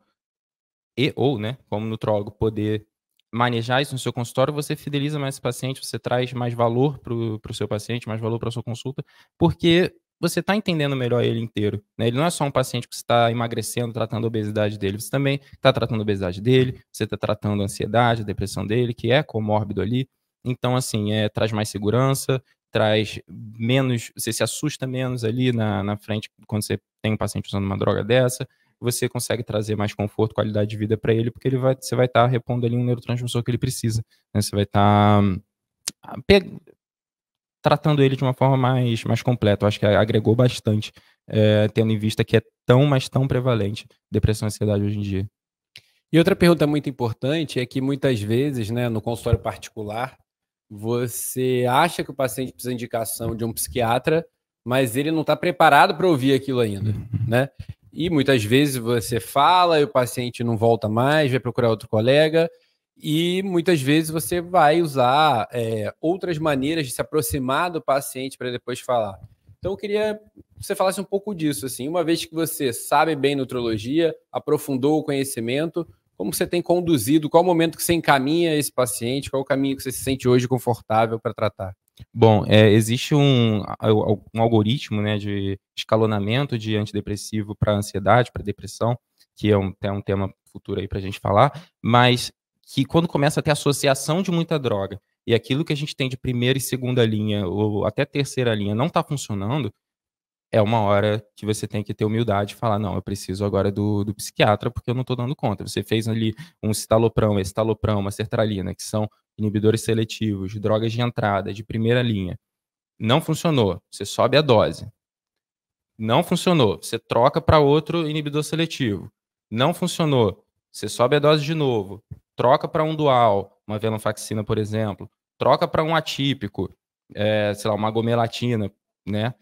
e ou, né, como nutrólogo, poder manejar isso no seu consultório, você fideliza mais esse paciente, você traz mais valor para o seu paciente, mais valor para a sua consulta, porque você está entendendo melhor ele inteiro. Né? Ele não é só um paciente que está emagrecendo, tratando a obesidade dele, você também está tratando a obesidade dele, você está tratando a ansiedade, a depressão dele, que é comórbido ali. Então, assim, é, traz mais segurança, traz menos, você se assusta menos ali na, na frente quando você tem um paciente usando uma droga dessa, você consegue trazer mais conforto, qualidade de vida para ele, porque ele vai, você vai estar tá repondo ali um neurotransmissor que ele precisa, né? Você vai estar tá, ah, tratando ele de uma forma mais, mais completa. Eu acho que agregou bastante, é, tendo em vista que é tão, mas tão prevalente depressão e ansiedade hoje em dia. E outra pergunta muito importante é que muitas vezes, né, no consultório particular, você acha que o paciente precisa de indicação de um psiquiatra, mas ele não está preparado para ouvir aquilo ainda, uhum. né? E muitas vezes você fala e o paciente não volta mais, vai procurar outro colega, e muitas vezes você vai usar é, outras maneiras de se aproximar do paciente para depois falar. Então eu queria que você falasse um pouco disso, assim, uma vez que você sabe bem nutrologia, aprofundou o conhecimento, como você tem conduzido, qual o momento que você encaminha esse paciente, qual o caminho que você se sente hoje confortável para tratar? Bom, é, existe um, um algoritmo né, de escalonamento de antidepressivo para ansiedade, para depressão, que é um, é um tema futuro aí para a gente falar, mas que quando começa a ter associação de muita droga e aquilo que a gente tem de primeira e segunda linha, ou até terceira linha, não está funcionando, é uma hora que você tem que ter humildade e falar, não, eu preciso agora do, do psiquiatra porque eu não estou dando conta. Você fez ali um citalopram, estaloprão, uma sertralina, que são inibidores seletivos, drogas de entrada, de primeira linha. Não funcionou, você sobe a dose. Não funcionou, você troca para outro inibidor seletivo. Não funcionou, você sobe a dose de novo, troca para um dual, uma venlafaxina por exemplo, troca para um atípico, é, sei lá, uma gomelatina, né?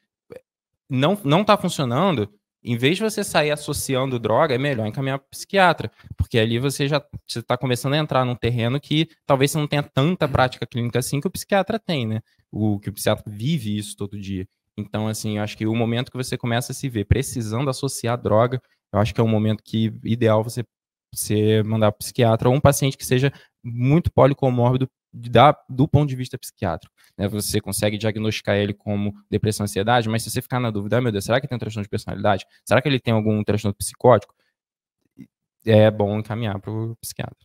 não, não tá funcionando, em vez de você sair associando droga, é melhor encaminhar para psiquiatra, porque ali você já está começando a entrar num terreno que talvez você não tenha tanta prática clínica assim que o psiquiatra tem, né? O que o psiquiatra vive isso todo dia. Então, assim, eu acho que o momento que você começa a se ver precisando associar droga, eu acho que é um momento que ideal você você mandar para psiquiatra ou um paciente que seja muito policomórbido da, do ponto de vista psiquiátrico. Né? Você consegue diagnosticar ele como depressão, ansiedade, mas se você ficar na dúvida, ah, meu Deus, será que tem um transtorno de personalidade? Será que ele tem algum transtorno psicótico? É bom encaminhar para o psiquiatra.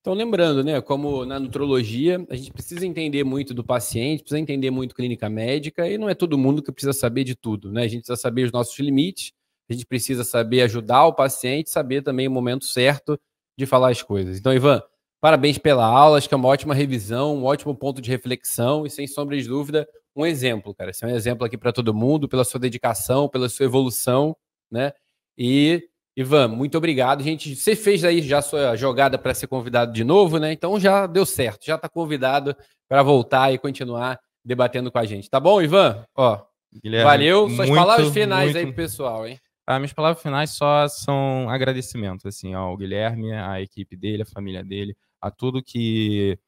Então, lembrando, né, como na nutrologia, a gente precisa entender muito do paciente, precisa entender muito clínica médica, e não é todo mundo que precisa saber de tudo, né? A gente precisa saber os nossos limites, a gente precisa saber ajudar o paciente, saber também o momento certo de falar as coisas. Então, Ivan, Parabéns pela aula, acho que é uma ótima revisão, um ótimo ponto de reflexão e, sem sombra de dúvida, um exemplo, cara. Você é um exemplo aqui para todo mundo, pela sua dedicação, pela sua evolução, né? E, Ivan, muito obrigado. Gente, você fez aí já a sua jogada para ser convidado de novo, né? Então já deu certo, já está convidado para voltar e continuar debatendo com a gente. Tá bom, Ivan? Ó, Guilherme, valeu. Suas muito, palavras finais muito... aí pro pessoal, hein? Ah, minhas palavras finais só são agradecimento, assim, ao Guilherme, à equipe dele, à família dele, a tudo que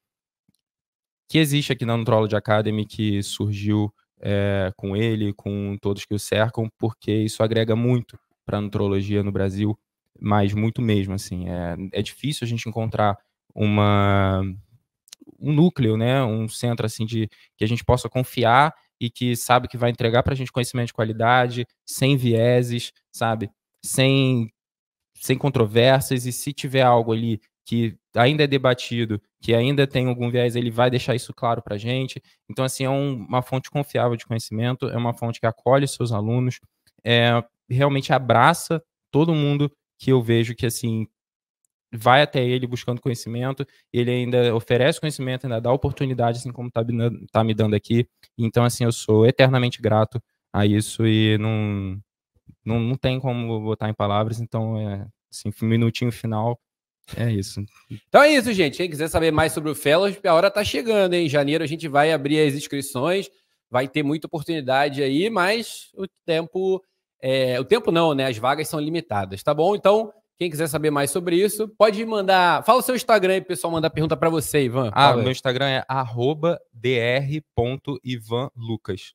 que existe aqui na Nutrology Academy, que surgiu é, com ele, com todos que o cercam, porque isso agrega muito para a nutrologia no Brasil, mas muito mesmo, assim, é, é difícil a gente encontrar uma um núcleo, né, um centro assim de que a gente possa confiar e que sabe que vai entregar para a gente conhecimento de qualidade, sem vieses, sabe, sem sem controvérsias e se tiver algo ali que ainda é debatido, que ainda tem algum viés, ele vai deixar isso claro para a gente. Então, assim, é um, uma fonte confiável de conhecimento, é uma fonte que acolhe seus alunos, é, realmente abraça todo mundo que eu vejo que, assim, vai até ele buscando conhecimento, ele ainda oferece conhecimento, ainda dá oportunidade, assim como está tá me dando aqui. Então, assim, eu sou eternamente grato a isso e não, não, não tem como botar em palavras, então é assim, um minutinho final é isso. Então é isso, gente. Quem quiser saber mais sobre o Fellowship, a hora tá chegando, hein? Em janeiro a gente vai abrir as inscrições, vai ter muita oportunidade aí, mas o tempo. É... o tempo não, né? As vagas são limitadas, tá bom? Então, quem quiser saber mais sobre isso, pode mandar. Fala o seu Instagram aí, pessoal, mandar pergunta para você, Ivan. Ah, meu Instagram é dr.ivanlucas.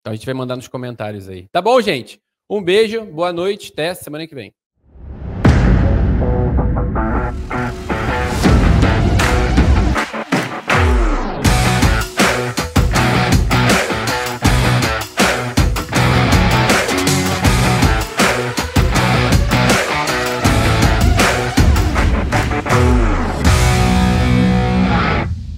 Então a gente vai mandar nos comentários aí. Tá bom, gente? Um beijo, boa noite, até semana que vem.